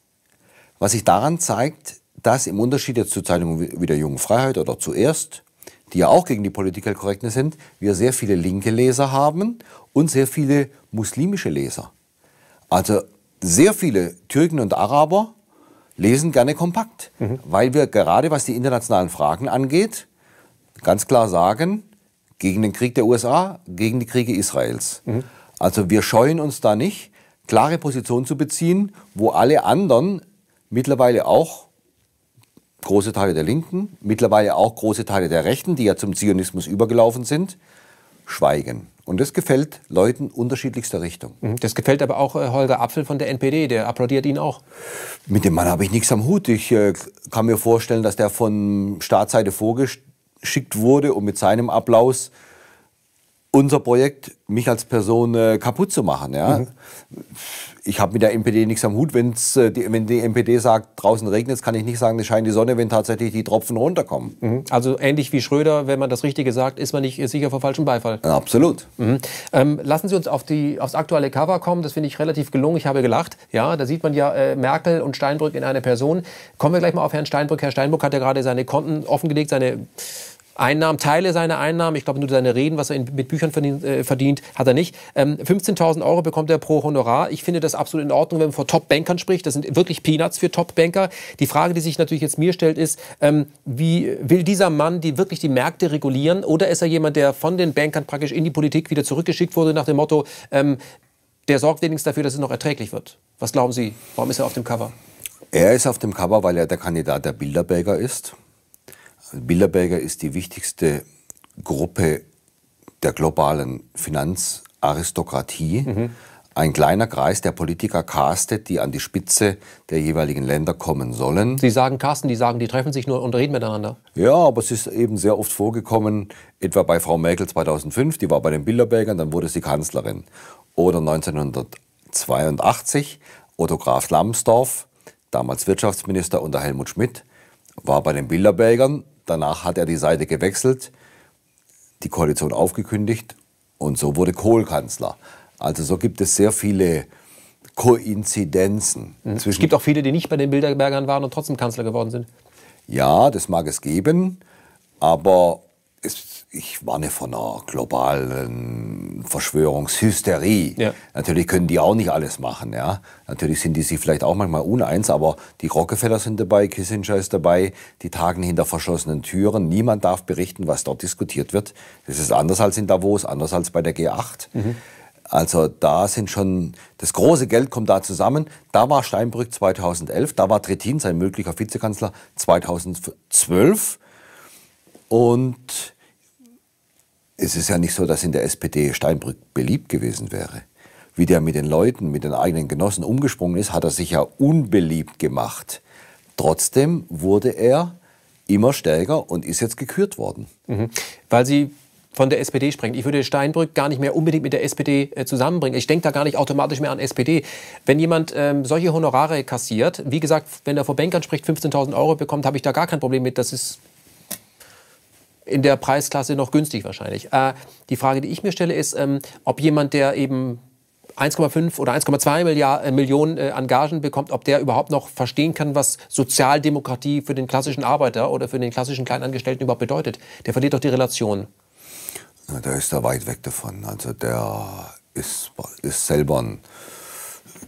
Was sich daran zeigt, dass im Unterschied jetzt zu Zeitungen wie der Jungen Freiheit oder zuerst, die ja auch gegen die Political Correctness sind, wir sehr viele linke Leser haben und sehr viele muslimische Leser. Also sehr viele Türken und Araber lesen gerne kompakt, mhm. weil wir gerade was die internationalen Fragen angeht, ganz klar sagen, gegen den Krieg der USA, gegen die Kriege Israels. Mhm. Also wir scheuen uns da nicht, klare Positionen zu beziehen, wo alle anderen mittlerweile auch große Teile der Linken, mittlerweile auch große Teile der Rechten, die ja zum Zionismus übergelaufen sind, schweigen. Und das gefällt Leuten unterschiedlichster Richtung. Mhm. Das gefällt aber auch äh, Holger Apfel von der NPD, der applaudiert ihn auch. Mit dem Mann habe ich nichts am Hut. Ich äh, kann mir vorstellen, dass der von Staatsseite vorgeschickt wurde, um mit seinem Applaus unser Projekt, mich als Person äh, kaputt zu machen. Ja? Mhm ich habe mit der NPD nichts am Hut. Wenn's, äh, die, wenn die NPD sagt, draußen regnet es, kann ich nicht sagen, es scheint die Sonne, wenn tatsächlich die Tropfen runterkommen. Mhm. Also ähnlich wie Schröder, wenn man das Richtige sagt, ist man nicht sicher vor falschem Beifall. Ja, absolut. Mhm. Ähm, lassen Sie uns auf die, aufs aktuelle Cover kommen. Das finde ich relativ gelungen. Ich habe gelacht. Ja, da sieht man ja äh, Merkel und Steinbrück in einer Person. Kommen wir gleich mal auf Herrn Steinbrück. Herr Steinbrück hat ja gerade seine Konten offengelegt, seine Einnahmen, Teile seiner Einnahmen, ich glaube nur seine Reden, was er in, mit Büchern verdient, äh, verdient, hat er nicht. Ähm, 15.000 Euro bekommt er pro Honorar. Ich finde das absolut in Ordnung, wenn man vor Top-Bankern spricht. Das sind wirklich Peanuts für Top-Banker. Die Frage, die sich natürlich jetzt mir stellt, ist, ähm, wie will dieser Mann die, wirklich die Märkte regulieren oder ist er jemand, der von den Bankern praktisch in die Politik wieder zurückgeschickt wurde nach dem Motto, ähm, der sorgt wenigstens dafür, dass es noch erträglich wird. Was glauben Sie, warum ist er auf dem Cover? Er ist auf dem Cover, weil er der Kandidat der Bilderberger ist. Bilderberger ist die wichtigste Gruppe der globalen Finanzaristokratie. Mhm. Ein kleiner Kreis der Politiker castet, die an die Spitze der jeweiligen Länder kommen sollen. Sie sagen Carsten, die sagen, die treffen sich nur und reden miteinander. Ja, aber es ist eben sehr oft vorgekommen, etwa bei Frau Merkel 2005, die war bei den Bilderbergern, dann wurde sie Kanzlerin. Oder 1982 Otto Graf Lambsdorff, damals Wirtschaftsminister unter Helmut Schmidt, war bei den Bilderbergern Danach hat er die Seite gewechselt, die Koalition aufgekündigt und so wurde Kohl Kanzler. Also so gibt es sehr viele Koinzidenzen. Mhm. Es gibt auch viele, die nicht bei den Bilderbergern waren und trotzdem Kanzler geworden sind. Ja, das mag es geben, aber es ist ich warne von einer globalen Verschwörungshysterie. Ja. Natürlich können die auch nicht alles machen. Ja? Natürlich sind die sich vielleicht auch manchmal uneins, aber die Rockefeller sind dabei, Kissinger ist dabei, die tagen hinter verschlossenen Türen. Niemand darf berichten, was dort diskutiert wird. Das ist anders als in Davos, anders als bei der G8. Mhm. Also da sind schon, das große Geld kommt da zusammen. Da war Steinbrück 2011, da war Trittin, sein möglicher Vizekanzler, 2012. Und es ist ja nicht so, dass in der SPD Steinbrück beliebt gewesen wäre. Wie der mit den Leuten, mit den eigenen Genossen umgesprungen ist, hat er sich ja unbeliebt gemacht. Trotzdem wurde er immer stärker und ist jetzt gekürt worden. Mhm. Weil Sie von der SPD sprechen. Ich würde Steinbrück gar nicht mehr unbedingt mit der SPD äh, zusammenbringen. Ich denke da gar nicht automatisch mehr an SPD. Wenn jemand ähm, solche Honorare kassiert, wie gesagt, wenn er vor Bankern spricht, 15.000 Euro bekommt, habe ich da gar kein Problem mit. Das ist in der Preisklasse noch günstig wahrscheinlich. Äh, die Frage, die ich mir stelle, ist, ähm, ob jemand, der eben 1,5 oder 1,2 äh, Millionen äh, an Gagen bekommt, ob der überhaupt noch verstehen kann, was Sozialdemokratie für den klassischen Arbeiter oder für den klassischen Kleinangestellten überhaupt bedeutet. Der verliert doch die Relation. Na, der ist da weit weg davon. Also der ist, ist selber ein,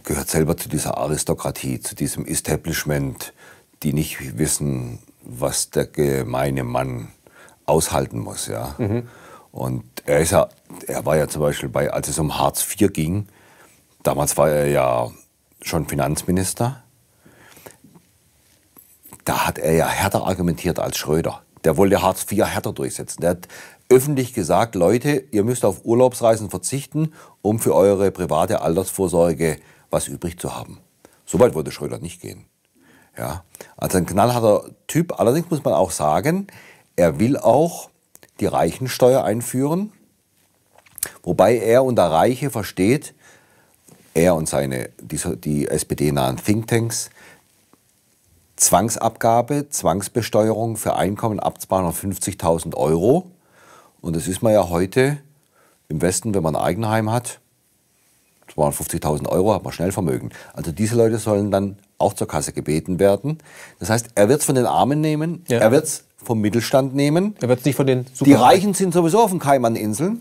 gehört selber zu dieser Aristokratie, zu diesem Establishment, die nicht wissen, was der gemeine Mann aushalten muss. Ja. Mhm. Und er, ist ja, er war ja zum Beispiel bei, als es um Hartz IV ging, damals war er ja schon Finanzminister, da hat er ja härter argumentiert als Schröder. Der wollte Hartz IV härter durchsetzen. Der hat öffentlich gesagt, Leute, ihr müsst auf Urlaubsreisen verzichten, um für eure private Altersvorsorge was übrig zu haben. Soweit wollte Schröder nicht gehen. Ja, also ein knallharter Typ. Allerdings muss man auch sagen, er will auch die Reichensteuer einführen, wobei er unter Reiche versteht, er und seine, die, die SPD-nahen Thinktanks, Zwangsabgabe, Zwangsbesteuerung für Einkommen ab 250.000 Euro. Und das ist man ja heute im Westen, wenn man ein Eigenheim hat, 250.000 Euro hat man Schnellvermögen. Also diese Leute sollen dann auch zur Kasse gebeten werden. Das heißt, er wird es von den Armen nehmen, ja. er wird es vom Mittelstand nehmen. Er wird es nicht von den Super Die Reichen sind sowieso auf den Keim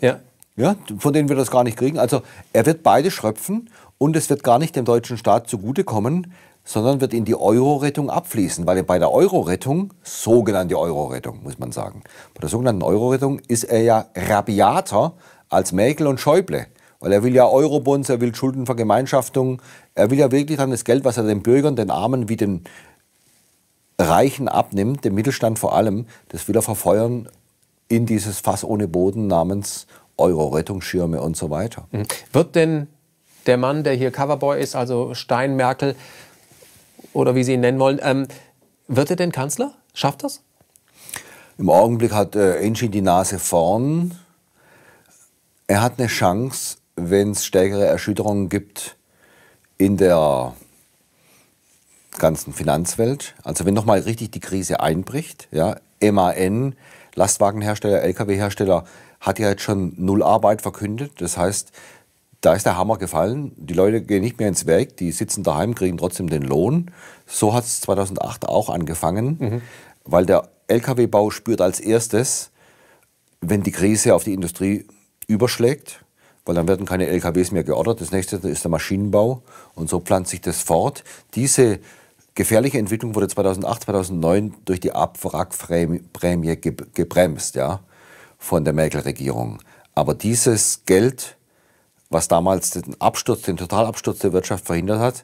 Ja. Ja, von denen wir das gar nicht kriegen. Also er wird beide schröpfen und es wird gar nicht dem deutschen Staat zugutekommen, sondern wird in die Euro-Rettung abfließen, weil bei der Euro-Rettung, sogenannte Euro-Rettung, muss man sagen, bei der sogenannten Euro-Rettung ist er ja rabiater als Merkel und Schäuble. Weil er will ja Eurobonds, er will Schuldenvergemeinschaftung. Er will ja wirklich dann das Geld, was er den Bürgern, den Armen wie den Reichen abnimmt, dem Mittelstand vor allem, das will er verfeuern in dieses Fass ohne Boden namens Euro-Rettungsschirme und so weiter. Mhm. Wird denn der Mann, der hier Coverboy ist, also Stein Merkel oder wie Sie ihn nennen wollen, ähm, wird er denn Kanzler? Schafft das? Im Augenblick hat äh, Engine die Nase vorn. Er hat eine Chance, wenn es stärkere Erschütterungen gibt in der ganzen Finanzwelt. Also wenn nochmal richtig die Krise einbricht, ja, MAN, Lastwagenhersteller, Lkw-Hersteller, hat ja jetzt schon null Arbeit verkündet. Das heißt, da ist der Hammer gefallen. Die Leute gehen nicht mehr ins Werk, die sitzen daheim, kriegen trotzdem den Lohn. So hat es 2008 auch angefangen, mhm. weil der Lkw-Bau spürt als erstes, wenn die Krise auf die Industrie überschlägt weil dann werden keine LKWs mehr geordert. Das nächste ist der Maschinenbau und so plant sich das fort. Diese gefährliche Entwicklung wurde 2008, 2009 durch die Abwrackprämie gebremst ja, von der Merkel-Regierung. Aber dieses Geld, was damals den Absturz, den Totalabsturz der Wirtschaft verhindert hat,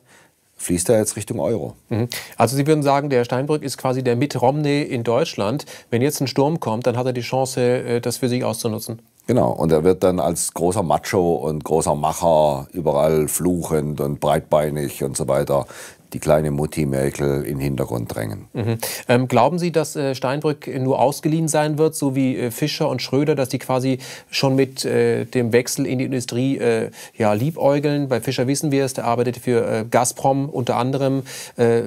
fließt er jetzt Richtung Euro. Mhm. Also Sie würden sagen, der Steinbrück ist quasi der Mitt Romney in Deutschland. Wenn jetzt ein Sturm kommt, dann hat er die Chance, äh, das für sich auszunutzen. Genau, und er wird dann als großer Macho und großer Macher überall fluchend und breitbeinig und so weiter die kleine Mutti Merkel in den Hintergrund drängen. Mhm. Ähm, glauben Sie, dass äh, Steinbrück nur ausgeliehen sein wird, so wie äh, Fischer und Schröder, dass die quasi schon mit äh, dem Wechsel in die Industrie äh, ja, liebäugeln? Bei Fischer wissen wir es, der arbeitete für äh, Gazprom unter anderem. Äh,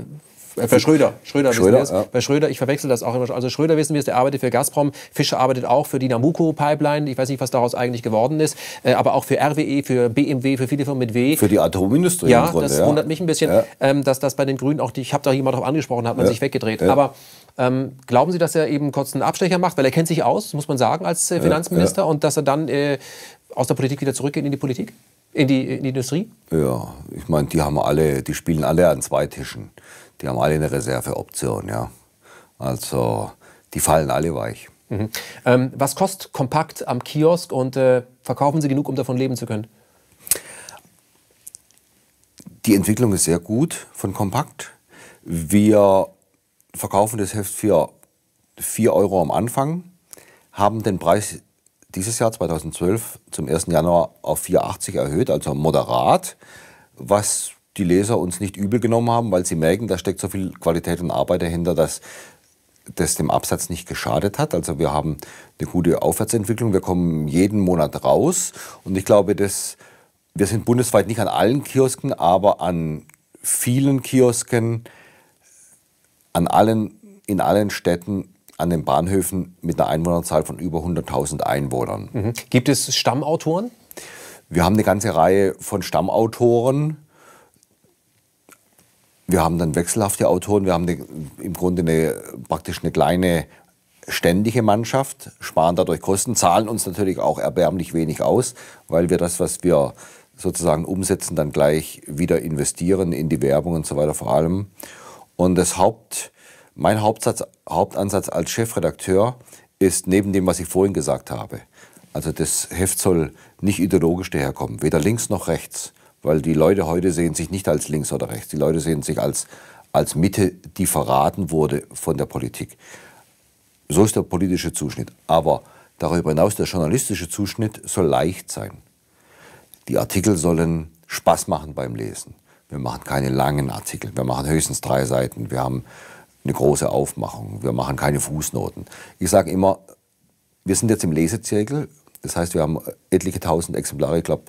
äh, für Schröder. Schröder, Schröder wissen ja. Bei Schröder, ich verwechsel das auch immer. Also Schröder wissen wir es, der arbeitet für Gazprom. Fischer arbeitet auch für die Nabucco-Pipeline. Ich weiß nicht, was daraus eigentlich geworden ist. Äh, aber auch für RWE, für BMW, für viele Firmen mit W. Für die Atomindustrie Ja, Grunde, das wundert mich ein bisschen, ja. Ähm, dass das bei den Grünen auch, die, ich habe da jemand drauf angesprochen, hat man sich weggedreht. Aber ähm, glauben Sie, dass er eben kurz einen Abstecher macht? Weil er kennt sich aus, muss man sagen, als äh, Finanzminister. Und dass er dann äh, aus der Politik wieder zurückgeht in die Politik? In die, in die Industrie? Ja, ich meine, die haben alle, die spielen alle an zwei Tischen die haben alle eine Reserveoption, ja. Also die fallen alle weich. Mhm. Ähm, was kostet kompakt am Kiosk und äh, verkaufen Sie genug, um davon leben zu können? Die Entwicklung ist sehr gut von kompakt. Wir verkaufen das Heft für 4 Euro am Anfang, haben den Preis dieses Jahr 2012 zum 1. Januar auf 4,80 erhöht, also moderat, was die Leser uns nicht übel genommen haben, weil sie merken, da steckt so viel Qualität und Arbeit dahinter, dass das dem Absatz nicht geschadet hat. Also wir haben eine gute Aufwärtsentwicklung, wir kommen jeden Monat raus und ich glaube, dass wir sind bundesweit nicht an allen Kiosken, aber an vielen Kiosken, an allen, in allen Städten, an den Bahnhöfen mit einer Einwohnerzahl von über 100.000 Einwohnern. Mhm. Gibt es Stammautoren? Wir haben eine ganze Reihe von Stammautoren wir haben dann wechselhafte Autoren, wir haben eine, im Grunde eine, praktisch eine kleine ständige Mannschaft, sparen dadurch Kosten, zahlen uns natürlich auch erbärmlich wenig aus, weil wir das, was wir sozusagen umsetzen, dann gleich wieder investieren in die Werbung und so weiter vor allem. Und das Haupt, mein Hauptsatz, Hauptansatz als Chefredakteur ist neben dem, was ich vorhin gesagt habe. Also das Heft soll nicht ideologisch daherkommen, weder links noch rechts, weil die Leute heute sehen sich nicht als links oder rechts. Die Leute sehen sich als, als Mitte, die verraten wurde von der Politik. So ist der politische Zuschnitt. Aber darüber hinaus, der journalistische Zuschnitt soll leicht sein. Die Artikel sollen Spaß machen beim Lesen. Wir machen keine langen Artikel. Wir machen höchstens drei Seiten. Wir haben eine große Aufmachung. Wir machen keine Fußnoten. Ich sage immer, wir sind jetzt im Lesezirkel. Das heißt, wir haben etliche tausend Exemplare, ich glaube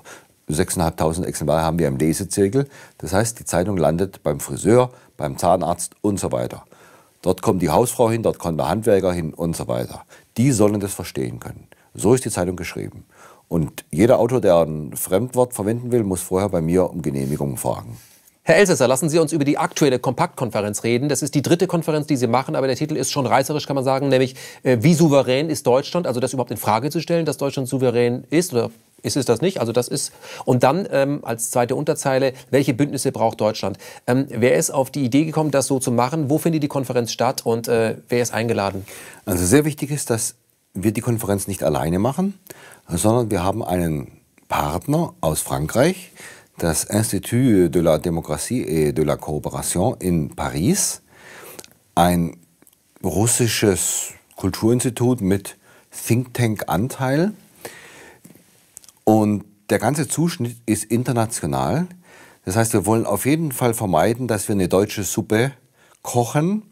6.500 Exemplare haben wir im Lesezirkel. Das heißt, die Zeitung landet beim Friseur, beim Zahnarzt und so weiter. Dort kommt die Hausfrau hin, dort kommt der Handwerker hin und so weiter. Die sollen das verstehen können. So ist die Zeitung geschrieben. Und jeder Autor, der ein Fremdwort verwenden will, muss vorher bei mir um Genehmigung fragen. Herr Elsässer, lassen Sie uns über die aktuelle Kompaktkonferenz reden. Das ist die dritte Konferenz, die Sie machen, aber der Titel ist schon reißerisch, kann man sagen, nämlich äh, wie souverän ist Deutschland? Also das überhaupt in Frage zu stellen, dass Deutschland souverän ist oder ist es das nicht? Also das ist und dann ähm, als zweite Unterzeile, welche Bündnisse braucht Deutschland? Ähm, wer ist auf die Idee gekommen, das so zu machen? Wo findet die Konferenz statt und äh, wer ist eingeladen? Also sehr wichtig ist, dass wir die Konferenz nicht alleine machen, sondern wir haben einen Partner aus Frankreich, das Institut de la Démocratie et de la Coopération in Paris, ein russisches Kulturinstitut mit Think Tank Anteil und der ganze Zuschnitt ist international. Das heißt, wir wollen auf jeden Fall vermeiden, dass wir eine deutsche Suppe kochen,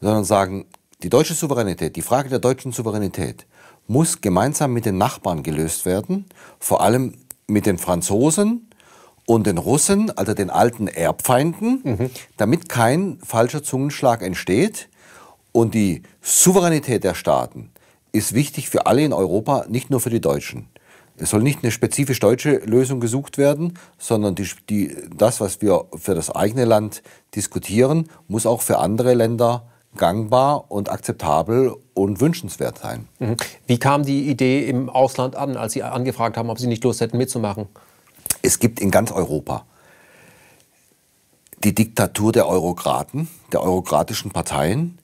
sondern sagen, die deutsche Souveränität, die Frage der deutschen Souveränität muss gemeinsam mit den Nachbarn gelöst werden, vor allem mit den Franzosen und den Russen, also den alten Erbfeinden, mhm. damit kein falscher Zungenschlag entsteht. Und die Souveränität der Staaten ist wichtig für alle in Europa, nicht nur für die Deutschen. Es soll nicht eine spezifisch deutsche Lösung gesucht werden, sondern die, die, das, was wir für das eigene Land diskutieren, muss auch für andere Länder gangbar und akzeptabel und wünschenswert sein. Mhm. Wie kam die Idee im Ausland an, als Sie angefragt haben, ob Sie nicht Lust hätten mitzumachen? Es gibt in ganz Europa die Diktatur der Eurokraten, der eurokratischen Parteien,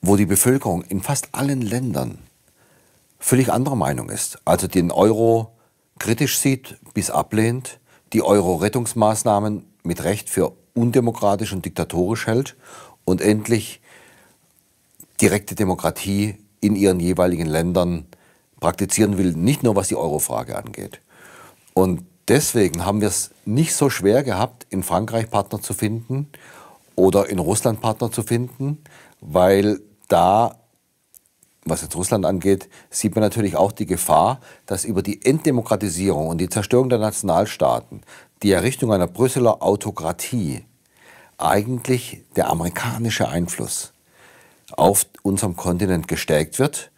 wo die Bevölkerung in fast allen Ländern völlig anderer Meinung ist. Also den Euro kritisch sieht bis ablehnt, die Euro-Rettungsmaßnahmen mit Recht für undemokratisch und diktatorisch hält und endlich direkte Demokratie in ihren jeweiligen Ländern praktizieren will, nicht nur was die Euro-Frage angeht. Und deswegen haben wir es nicht so schwer gehabt, in Frankreich Partner zu finden oder in Russland Partner zu finden, weil da was jetzt Russland angeht, sieht man natürlich auch die Gefahr, dass über die Enddemokratisierung und die Zerstörung der Nationalstaaten, die Errichtung einer Brüsseler Autokratie, eigentlich der amerikanische Einfluss auf unserem Kontinent gestärkt wird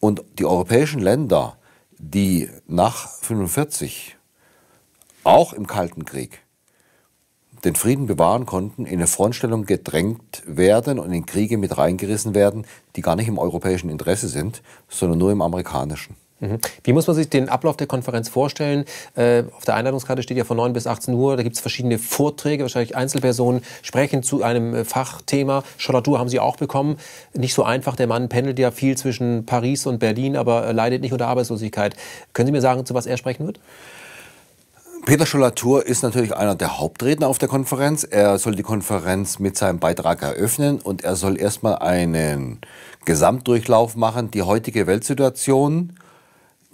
und die europäischen Länder, die nach 1945 auch im Kalten Krieg den Frieden bewahren konnten, in eine Frontstellung gedrängt werden und in Kriege mit reingerissen werden, die gar nicht im europäischen Interesse sind, sondern nur im amerikanischen. Mhm. Wie muss man sich den Ablauf der Konferenz vorstellen? Äh, auf der Einladungskarte steht ja von 9 bis 18 Uhr, da gibt es verschiedene Vorträge, wahrscheinlich Einzelpersonen sprechen zu einem äh, Fachthema. Schollatur haben Sie auch bekommen. Nicht so einfach, der Mann pendelt ja viel zwischen Paris und Berlin, aber äh, leidet nicht unter Arbeitslosigkeit. Können Sie mir sagen, zu was er sprechen wird? Peter Schollatur ist natürlich einer der Hauptredner auf der Konferenz. Er soll die Konferenz mit seinem Beitrag eröffnen und er soll erstmal einen Gesamtdurchlauf machen, die heutige Weltsituation,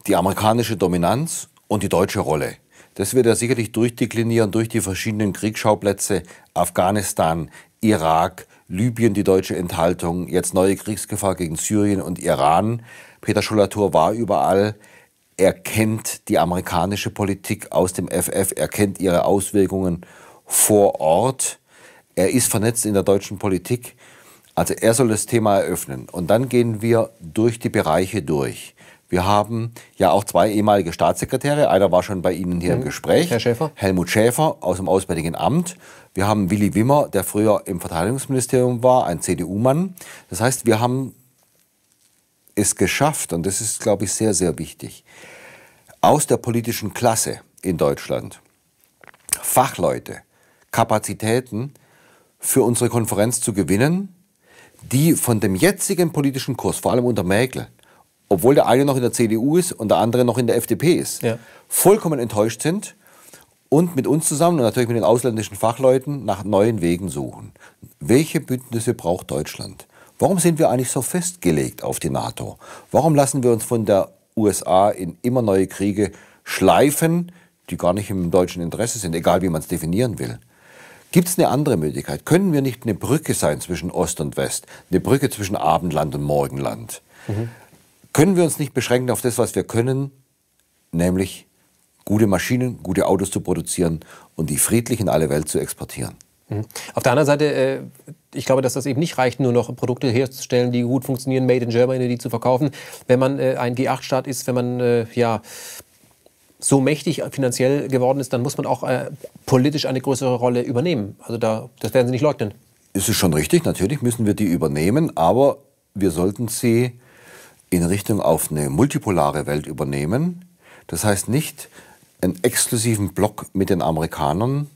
die amerikanische Dominanz und die deutsche Rolle. Das wird er sicherlich durchdeklinieren durch die verschiedenen Kriegsschauplätze Afghanistan, Irak, Libyen, die deutsche Enthaltung, jetzt neue Kriegsgefahr gegen Syrien und Iran. Peter Schollatur war überall er kennt die amerikanische Politik aus dem FF, er kennt ihre Auswirkungen vor Ort, er ist vernetzt in der deutschen Politik. Also er soll das Thema eröffnen. Und dann gehen wir durch die Bereiche durch. Wir haben ja auch zwei ehemalige Staatssekretäre. Einer war schon bei Ihnen hier mhm. im Gespräch. Herr Schäfer. Helmut Schäfer aus dem Auswärtigen Amt. Wir haben Willy Wimmer, der früher im Verteidigungsministerium war, ein CDU-Mann. Das heißt, wir haben es geschafft, und das ist, glaube ich, sehr, sehr wichtig, aus der politischen Klasse in Deutschland Fachleute, Kapazitäten für unsere Konferenz zu gewinnen, die von dem jetzigen politischen Kurs, vor allem unter Merkel, obwohl der eine noch in der CDU ist und der andere noch in der FDP ist, ja. vollkommen enttäuscht sind und mit uns zusammen und natürlich mit den ausländischen Fachleuten nach neuen Wegen suchen. Welche Bündnisse braucht Deutschland? Warum sind wir eigentlich so festgelegt auf die NATO? Warum lassen wir uns von der USA in immer neue Kriege schleifen, die gar nicht im deutschen Interesse sind, egal wie man es definieren will. Gibt es eine andere Möglichkeit? Können wir nicht eine Brücke sein zwischen Ost und West? Eine Brücke zwischen Abendland und Morgenland? Mhm. Können wir uns nicht beschränken auf das, was wir können, nämlich gute Maschinen, gute Autos zu produzieren und die friedlich in alle Welt zu exportieren? Mhm. Auf der anderen Seite äh, ich glaube, dass das eben nicht reicht, nur noch Produkte herzustellen, die gut funktionieren, made in Germany, die zu verkaufen. Wenn man äh, ein G8-Staat ist, wenn man äh, ja so mächtig finanziell geworden ist, dann muss man auch äh, politisch eine größere Rolle übernehmen. Also da, das werden Sie nicht leugnen. Es ist schon richtig, natürlich müssen wir die übernehmen, aber wir sollten sie in Richtung auf eine multipolare Welt übernehmen. Das heißt nicht einen exklusiven Block mit den Amerikanern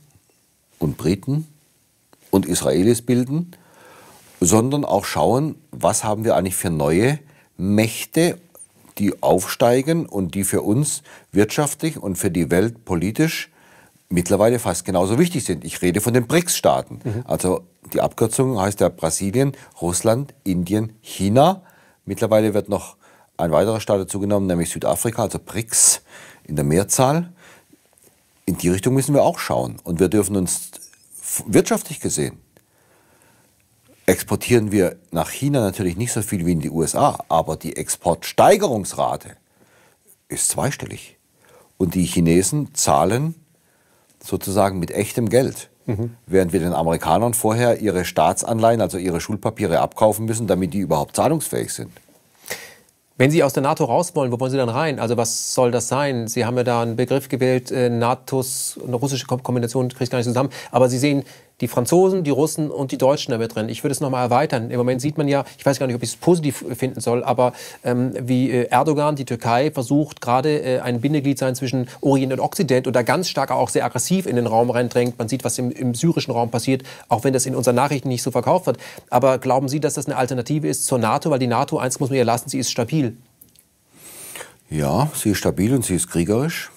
und Briten, und Israelis bilden, sondern auch schauen, was haben wir eigentlich für neue Mächte, die aufsteigen und die für uns wirtschaftlich und für die Welt politisch mittlerweile fast genauso wichtig sind. Ich rede von den BRICS-Staaten. Mhm. Also die Abkürzung heißt ja Brasilien, Russland, Indien, China. Mittlerweile wird noch ein weiterer Staat dazugenommen, nämlich Südafrika, also BRICS in der Mehrzahl. In die Richtung müssen wir auch schauen. Und wir dürfen uns wirtschaftlich gesehen exportieren wir nach China natürlich nicht so viel wie in die USA, aber die Exportsteigerungsrate ist zweistellig. Und die Chinesen zahlen sozusagen mit echtem Geld. Mhm. Während wir den Amerikanern vorher ihre Staatsanleihen, also ihre Schulpapiere abkaufen müssen, damit die überhaupt zahlungsfähig sind. Wenn Sie aus der NATO raus wollen, wo wollen Sie dann rein? Also was soll das sein? Sie haben ja da einen Begriff gewählt, äh, NATOs, eine russische Kombination kriege ich gar nicht zusammen. Aber Sie sehen die Franzosen, die Russen und die Deutschen damit drin. Ich würde es nochmal erweitern. Im Moment sieht man ja, ich weiß gar nicht, ob ich es positiv finden soll, aber ähm, wie äh, Erdogan, die Türkei, versucht gerade äh, ein Bindeglied sein zwischen Orient und Okzident und da ganz stark auch sehr aggressiv in den Raum reindrängt. Man sieht, was im, im syrischen Raum passiert, auch wenn das in unseren Nachrichten nicht so verkauft wird. Aber glauben Sie, dass das eine Alternative ist zur NATO? Weil die NATO, eins muss man ihr lassen, sie ist stabil. Ja, sie ist stabil und sie ist kriegerisch.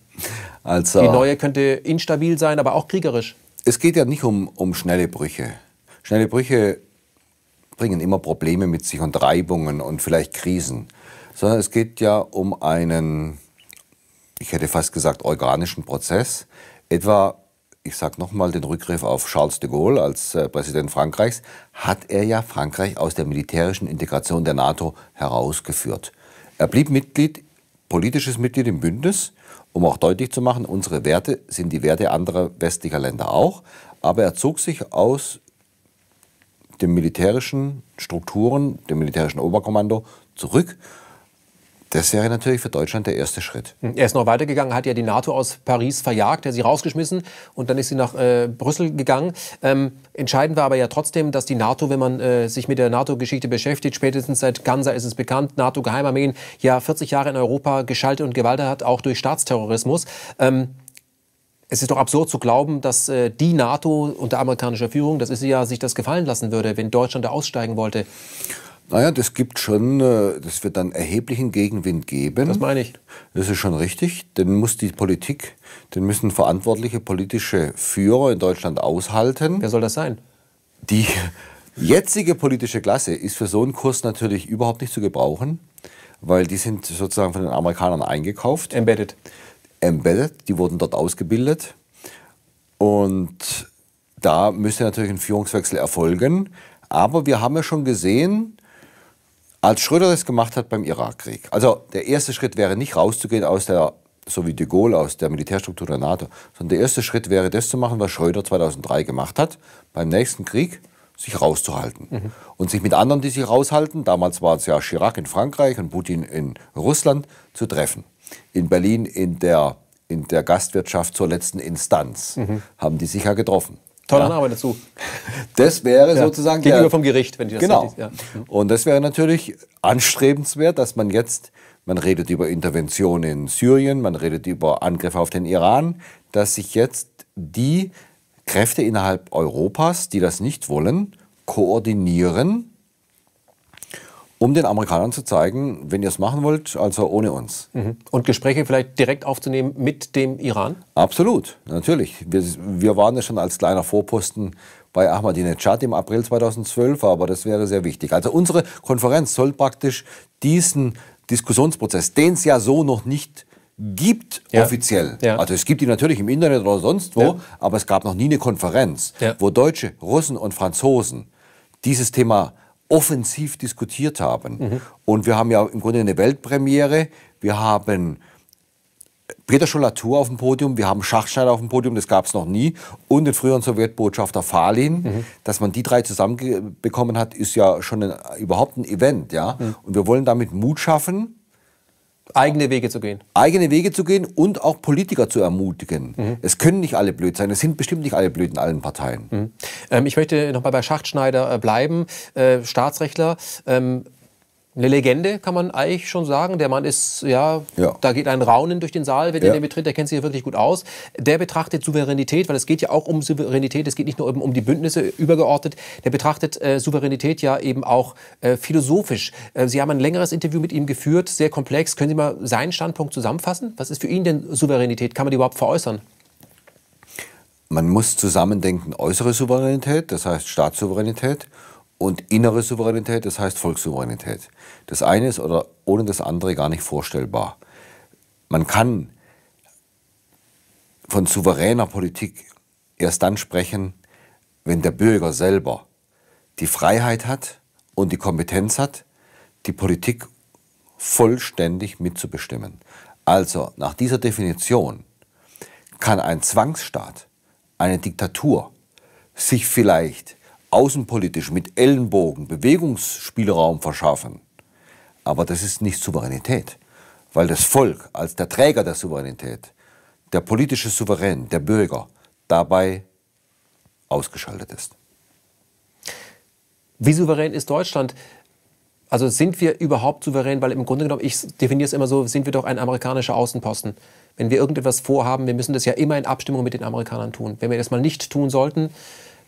also, die neue könnte instabil sein, aber auch kriegerisch es geht ja nicht um, um schnelle Brüche. Schnelle Brüche bringen immer Probleme mit sich und Reibungen und vielleicht Krisen, sondern es geht ja um einen, ich hätte fast gesagt, organischen Prozess. Etwa, ich sage nochmal den Rückgriff auf Charles de Gaulle als äh, Präsident Frankreichs, hat er ja Frankreich aus der militärischen Integration der NATO herausgeführt. Er blieb Mitglied, politisches Mitglied im Bündnis, um auch deutlich zu machen, unsere Werte sind die Werte anderer westlicher Länder auch, aber er zog sich aus den militärischen Strukturen, dem militärischen Oberkommando zurück das wäre natürlich für Deutschland der erste Schritt. Hm, er ist noch weitergegangen, hat ja die NATO aus Paris verjagt, hat sie rausgeschmissen und dann ist sie nach äh, Brüssel gegangen. Ähm, entscheidend war aber ja trotzdem, dass die NATO, wenn man äh, sich mit der NATO-Geschichte beschäftigt, spätestens seit Ganser ist es bekannt, NATO-Geheimarmeen ja 40 Jahre in Europa geschaltet und gewaltet hat, auch durch Staatsterrorismus. Ähm, es ist doch absurd zu glauben, dass äh, die NATO unter amerikanischer Führung, das ist sie ja, sich das gefallen lassen würde, wenn Deutschland da aussteigen wollte. Naja, das gibt schon, äh, das wird dann erheblichen Gegenwind geben. Das meine ich. Das ist schon richtig. Den muss die Politik, den müssen verantwortliche politische Führer in Deutschland aushalten. Wer soll das sein? Die jetzige politische Klasse ist für so einen Kurs natürlich überhaupt nicht zu gebrauchen, weil die sind sozusagen von den Amerikanern eingekauft. Embedded. Embedded, die wurden dort ausgebildet. Und da müsste natürlich ein Führungswechsel erfolgen. Aber wir haben ja schon gesehen, als Schröder das gemacht hat beim Irakkrieg. Also der erste Schritt wäre nicht rauszugehen aus der, so wie de Gaulle, aus der Militärstruktur der NATO, sondern der erste Schritt wäre das zu machen, was Schröder 2003 gemacht hat, beim nächsten Krieg sich rauszuhalten. Mhm. Und sich mit anderen, die sich raushalten, damals war es ja Chirac in Frankreich und Putin in Russland, zu treffen. In Berlin in der, in der Gastwirtschaft zur letzten Instanz mhm. haben die sich ja getroffen. Tolle ja. Name dazu. Das wäre ja. sozusagen. Gegenüber der, vom Gericht, wenn ich das Genau. Hätte, ja. Mhm. Und das wäre natürlich anstrebenswert, dass man jetzt, man redet über Intervention in Syrien, man redet über Angriffe auf den Iran, dass sich jetzt die Kräfte innerhalb Europas, die das nicht wollen, koordinieren um den Amerikanern zu zeigen, wenn ihr es machen wollt, also ohne uns. Mhm. Und Gespräche vielleicht direkt aufzunehmen mit dem Iran? Absolut, natürlich. Wir, wir waren ja schon als kleiner Vorposten bei Ahmadinejad im April 2012, aber das wäre sehr wichtig. Also unsere Konferenz soll praktisch diesen Diskussionsprozess, den es ja so noch nicht gibt ja. offiziell. Ja. Also es gibt ihn natürlich im Internet oder sonst wo, ja. aber es gab noch nie eine Konferenz, wo Deutsche, Russen und Franzosen dieses Thema offensiv diskutiert haben. Mhm. Und wir haben ja im Grunde eine Weltpremiere. Wir haben äh, Peter Scholatur auf dem Podium, wir haben Schachschneider auf dem Podium, das gab es noch nie. Und den früheren Sowjetbotschafter Falin. Mhm. Dass man die drei zusammenbekommen hat, ist ja schon ein, überhaupt ein Event. Ja? Mhm. Und wir wollen damit Mut schaffen, Eigene Wege zu gehen. Eigene Wege zu gehen und auch Politiker zu ermutigen. Mhm. Es können nicht alle blöd sein. Es sind bestimmt nicht alle blöd in allen Parteien. Mhm. Ähm, ich möchte nochmal bei Schachtschneider äh, bleiben, äh, Staatsrechtler. Ähm, eine Legende, kann man eigentlich schon sagen. Der Mann ist, ja, ja. da geht ein Raunen durch den Saal, wenn ja. den betritt, der kennt sich ja wirklich gut aus. Der betrachtet Souveränität, weil es geht ja auch um Souveränität, es geht nicht nur um, um die Bündnisse übergeordnet. Der betrachtet äh, Souveränität ja eben auch äh, philosophisch. Äh, Sie haben ein längeres Interview mit ihm geführt, sehr komplex. Können Sie mal seinen Standpunkt zusammenfassen? Was ist für ihn denn Souveränität? Kann man die überhaupt veräußern? Man muss zusammendenken äußere Souveränität, das heißt Staatssouveränität und innere Souveränität, das heißt Volkssouveränität. Das eine ist oder ohne das andere gar nicht vorstellbar. Man kann von souveräner Politik erst dann sprechen, wenn der Bürger selber die Freiheit hat und die Kompetenz hat, die Politik vollständig mitzubestimmen. Also nach dieser Definition kann ein Zwangsstaat, eine Diktatur sich vielleicht außenpolitisch mit Ellenbogen Bewegungsspielraum verschaffen. Aber das ist nicht Souveränität, weil das Volk als der Träger der Souveränität, der politische Souverän, der Bürger, dabei ausgeschaltet ist. Wie souverän ist Deutschland? Also sind wir überhaupt souverän? Weil im Grunde genommen, ich definiere es immer so, sind wir doch ein amerikanischer Außenposten. Wenn wir irgendetwas vorhaben, wir müssen das ja immer in Abstimmung mit den Amerikanern tun. Wenn wir das mal nicht tun sollten,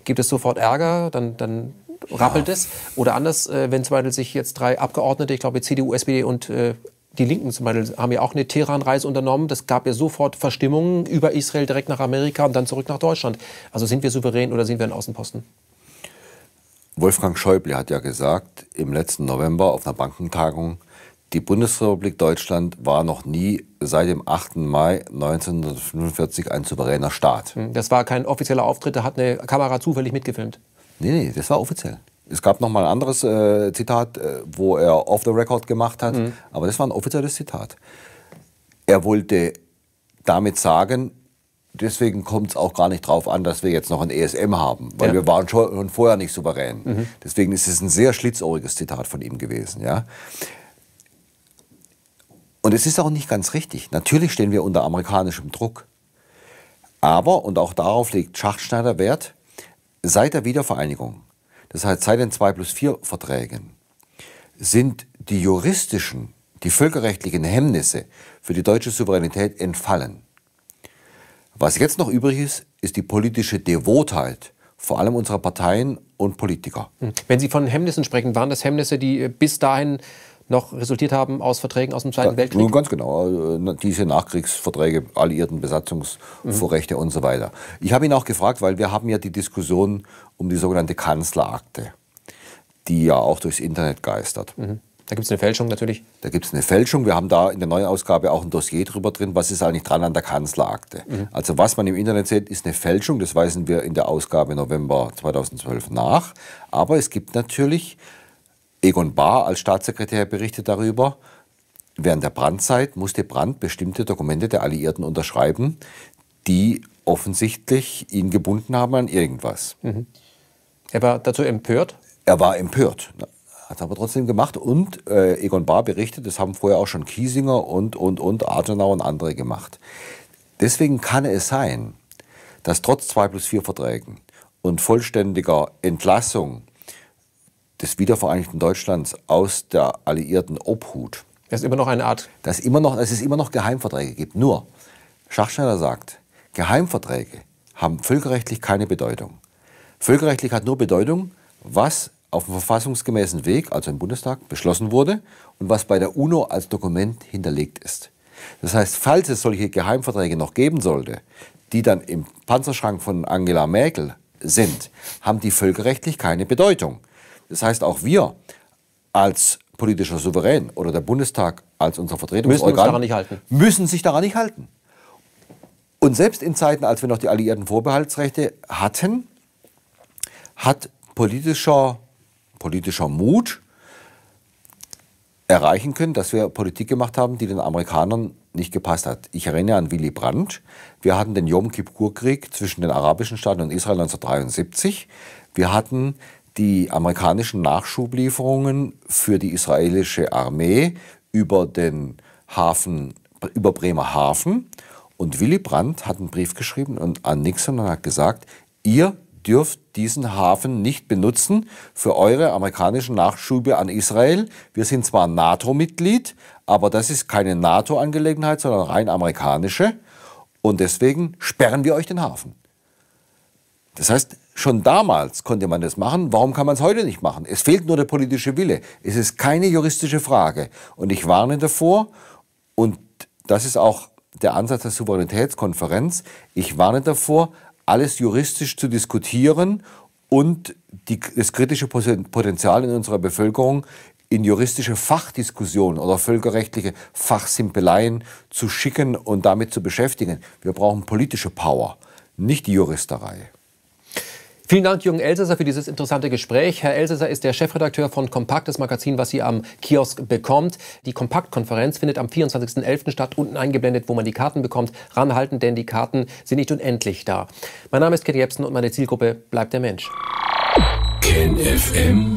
gibt es sofort Ärger, dann, dann rappelt ja. es. Oder anders, äh, wenn zum Beispiel sich jetzt drei Abgeordnete, ich glaube CDU, SPD und äh, die Linken zum Beispiel haben ja auch eine Teheran-Reise unternommen. Das gab ja sofort Verstimmungen über Israel direkt nach Amerika und dann zurück nach Deutschland. Also sind wir souverän oder sind wir ein Außenposten? Wolfgang Schäuble hat ja gesagt im letzten November auf einer Bankentagung, die Bundesrepublik Deutschland war noch nie seit dem 8. Mai 1945 ein souveräner Staat. Hm, das war kein offizieller Auftritt, da hat eine Kamera zufällig mitgefilmt. Nee, nee, das war offiziell. Es gab noch mal ein anderes äh, Zitat, äh, wo er off the record gemacht hat, mhm. aber das war ein offizielles Zitat. Er wollte damit sagen, deswegen kommt es auch gar nicht drauf an, dass wir jetzt noch ein ESM haben, weil ja. wir waren schon vorher nicht souverän. Mhm. Deswegen ist es ein sehr schlitzohriges Zitat von ihm gewesen. Ja? Und es ist auch nicht ganz richtig. Natürlich stehen wir unter amerikanischem Druck. Aber, und auch darauf legt Schachtschneider Wert, seit der Wiedervereinigung, das heißt seit den 2 plus 4 Verträgen, sind die juristischen, die völkerrechtlichen Hemmnisse für die deutsche Souveränität entfallen. Was jetzt noch übrig ist, ist die politische Devotheit, vor allem unserer Parteien und Politiker. Hm. Wenn Sie von Hemmnissen sprechen, waren das Hemmnisse, die äh, bis dahin noch resultiert haben aus Verträgen aus dem Zweiten Weltkrieg? Nun ganz genau, äh, diese Nachkriegsverträge, alliierten Besatzungsvorrechte mhm. und so weiter. Ich habe ihn auch gefragt, weil wir haben ja die Diskussion um die sogenannte Kanzlerakte, die ja auch durchs Internet geistert. Mhm. Da gibt es eine Fälschung natürlich. Da gibt es eine Fälschung. Wir haben da in der neuen Ausgabe auch ein Dossier drüber drin. Was ist eigentlich dran an der Kanzlerakte? Mhm. Also was man im Internet sieht, ist eine Fälschung. Das weisen wir in der Ausgabe November 2012 nach. Aber es gibt natürlich Egon Bahr als Staatssekretär berichtet darüber, während der Brandzeit musste Brand bestimmte Dokumente der Alliierten unterschreiben, die offensichtlich ihn gebunden haben an irgendwas. Mhm. Er war dazu empört? Er war empört. Hat aber trotzdem gemacht und äh, Egon Bahr berichtet, das haben vorher auch schon Kiesinger und, und, und Adenauer und andere gemacht. Deswegen kann es sein, dass trotz 2 plus 4 Verträgen und vollständiger Entlassung des wiedervereinigten Deutschlands aus der alliierten Obhut. Das ist immer noch eine Art. Dass, immer noch, dass es immer noch Geheimverträge gibt. Nur, Schachschneider sagt, Geheimverträge haben völkerrechtlich keine Bedeutung. Völkerrechtlich hat nur Bedeutung, was auf dem verfassungsgemäßen Weg, also im Bundestag, beschlossen wurde und was bei der UNO als Dokument hinterlegt ist. Das heißt, falls es solche Geheimverträge noch geben sollte, die dann im Panzerschrank von Angela Merkel sind, haben die völkerrechtlich keine Bedeutung. Das heißt, auch wir als politischer Souverän oder der Bundestag als unser Vertretungsorgan müssen, müssen sich daran nicht halten. Und selbst in Zeiten, als wir noch die alliierten Vorbehaltsrechte hatten, hat politischer, politischer Mut erreichen können, dass wir Politik gemacht haben, die den Amerikanern nicht gepasst hat. Ich erinnere an Willy Brandt. Wir hatten den Yom Kippur-Krieg zwischen den arabischen Staaten und Israel 1973. Wir hatten die amerikanischen Nachschublieferungen für die israelische Armee über den Hafen, über Bremerhaven. Und Willy Brandt hat einen Brief geschrieben und an Nixon und hat gesagt, ihr dürft diesen Hafen nicht benutzen für eure amerikanischen Nachschübe an Israel. Wir sind zwar NATO-Mitglied, aber das ist keine NATO-Angelegenheit, sondern rein amerikanische. Und deswegen sperren wir euch den Hafen. Das heißt, schon damals konnte man das machen. Warum kann man es heute nicht machen? Es fehlt nur der politische Wille. Es ist keine juristische Frage. Und ich warne davor, und das ist auch der Ansatz der Souveränitätskonferenz, ich warne davor, alles juristisch zu diskutieren und die, das kritische Potenzial in unserer Bevölkerung in juristische Fachdiskussionen oder völkerrechtliche Fachsimpeleien zu schicken und damit zu beschäftigen. Wir brauchen politische Power, nicht die Juristerei. Vielen Dank, Jürgen Elsässer, für dieses interessante Gespräch. Herr Elsässer ist der Chefredakteur von Kompakt, das Magazin, was Sie am Kiosk bekommt. Die Kompakt-Konferenz findet am 24.11. statt, unten eingeblendet, wo man die Karten bekommt. Ranhalten, denn die Karten sind nicht unendlich da. Mein Name ist Ken Jebsen und meine Zielgruppe bleibt der Mensch. kenfm.de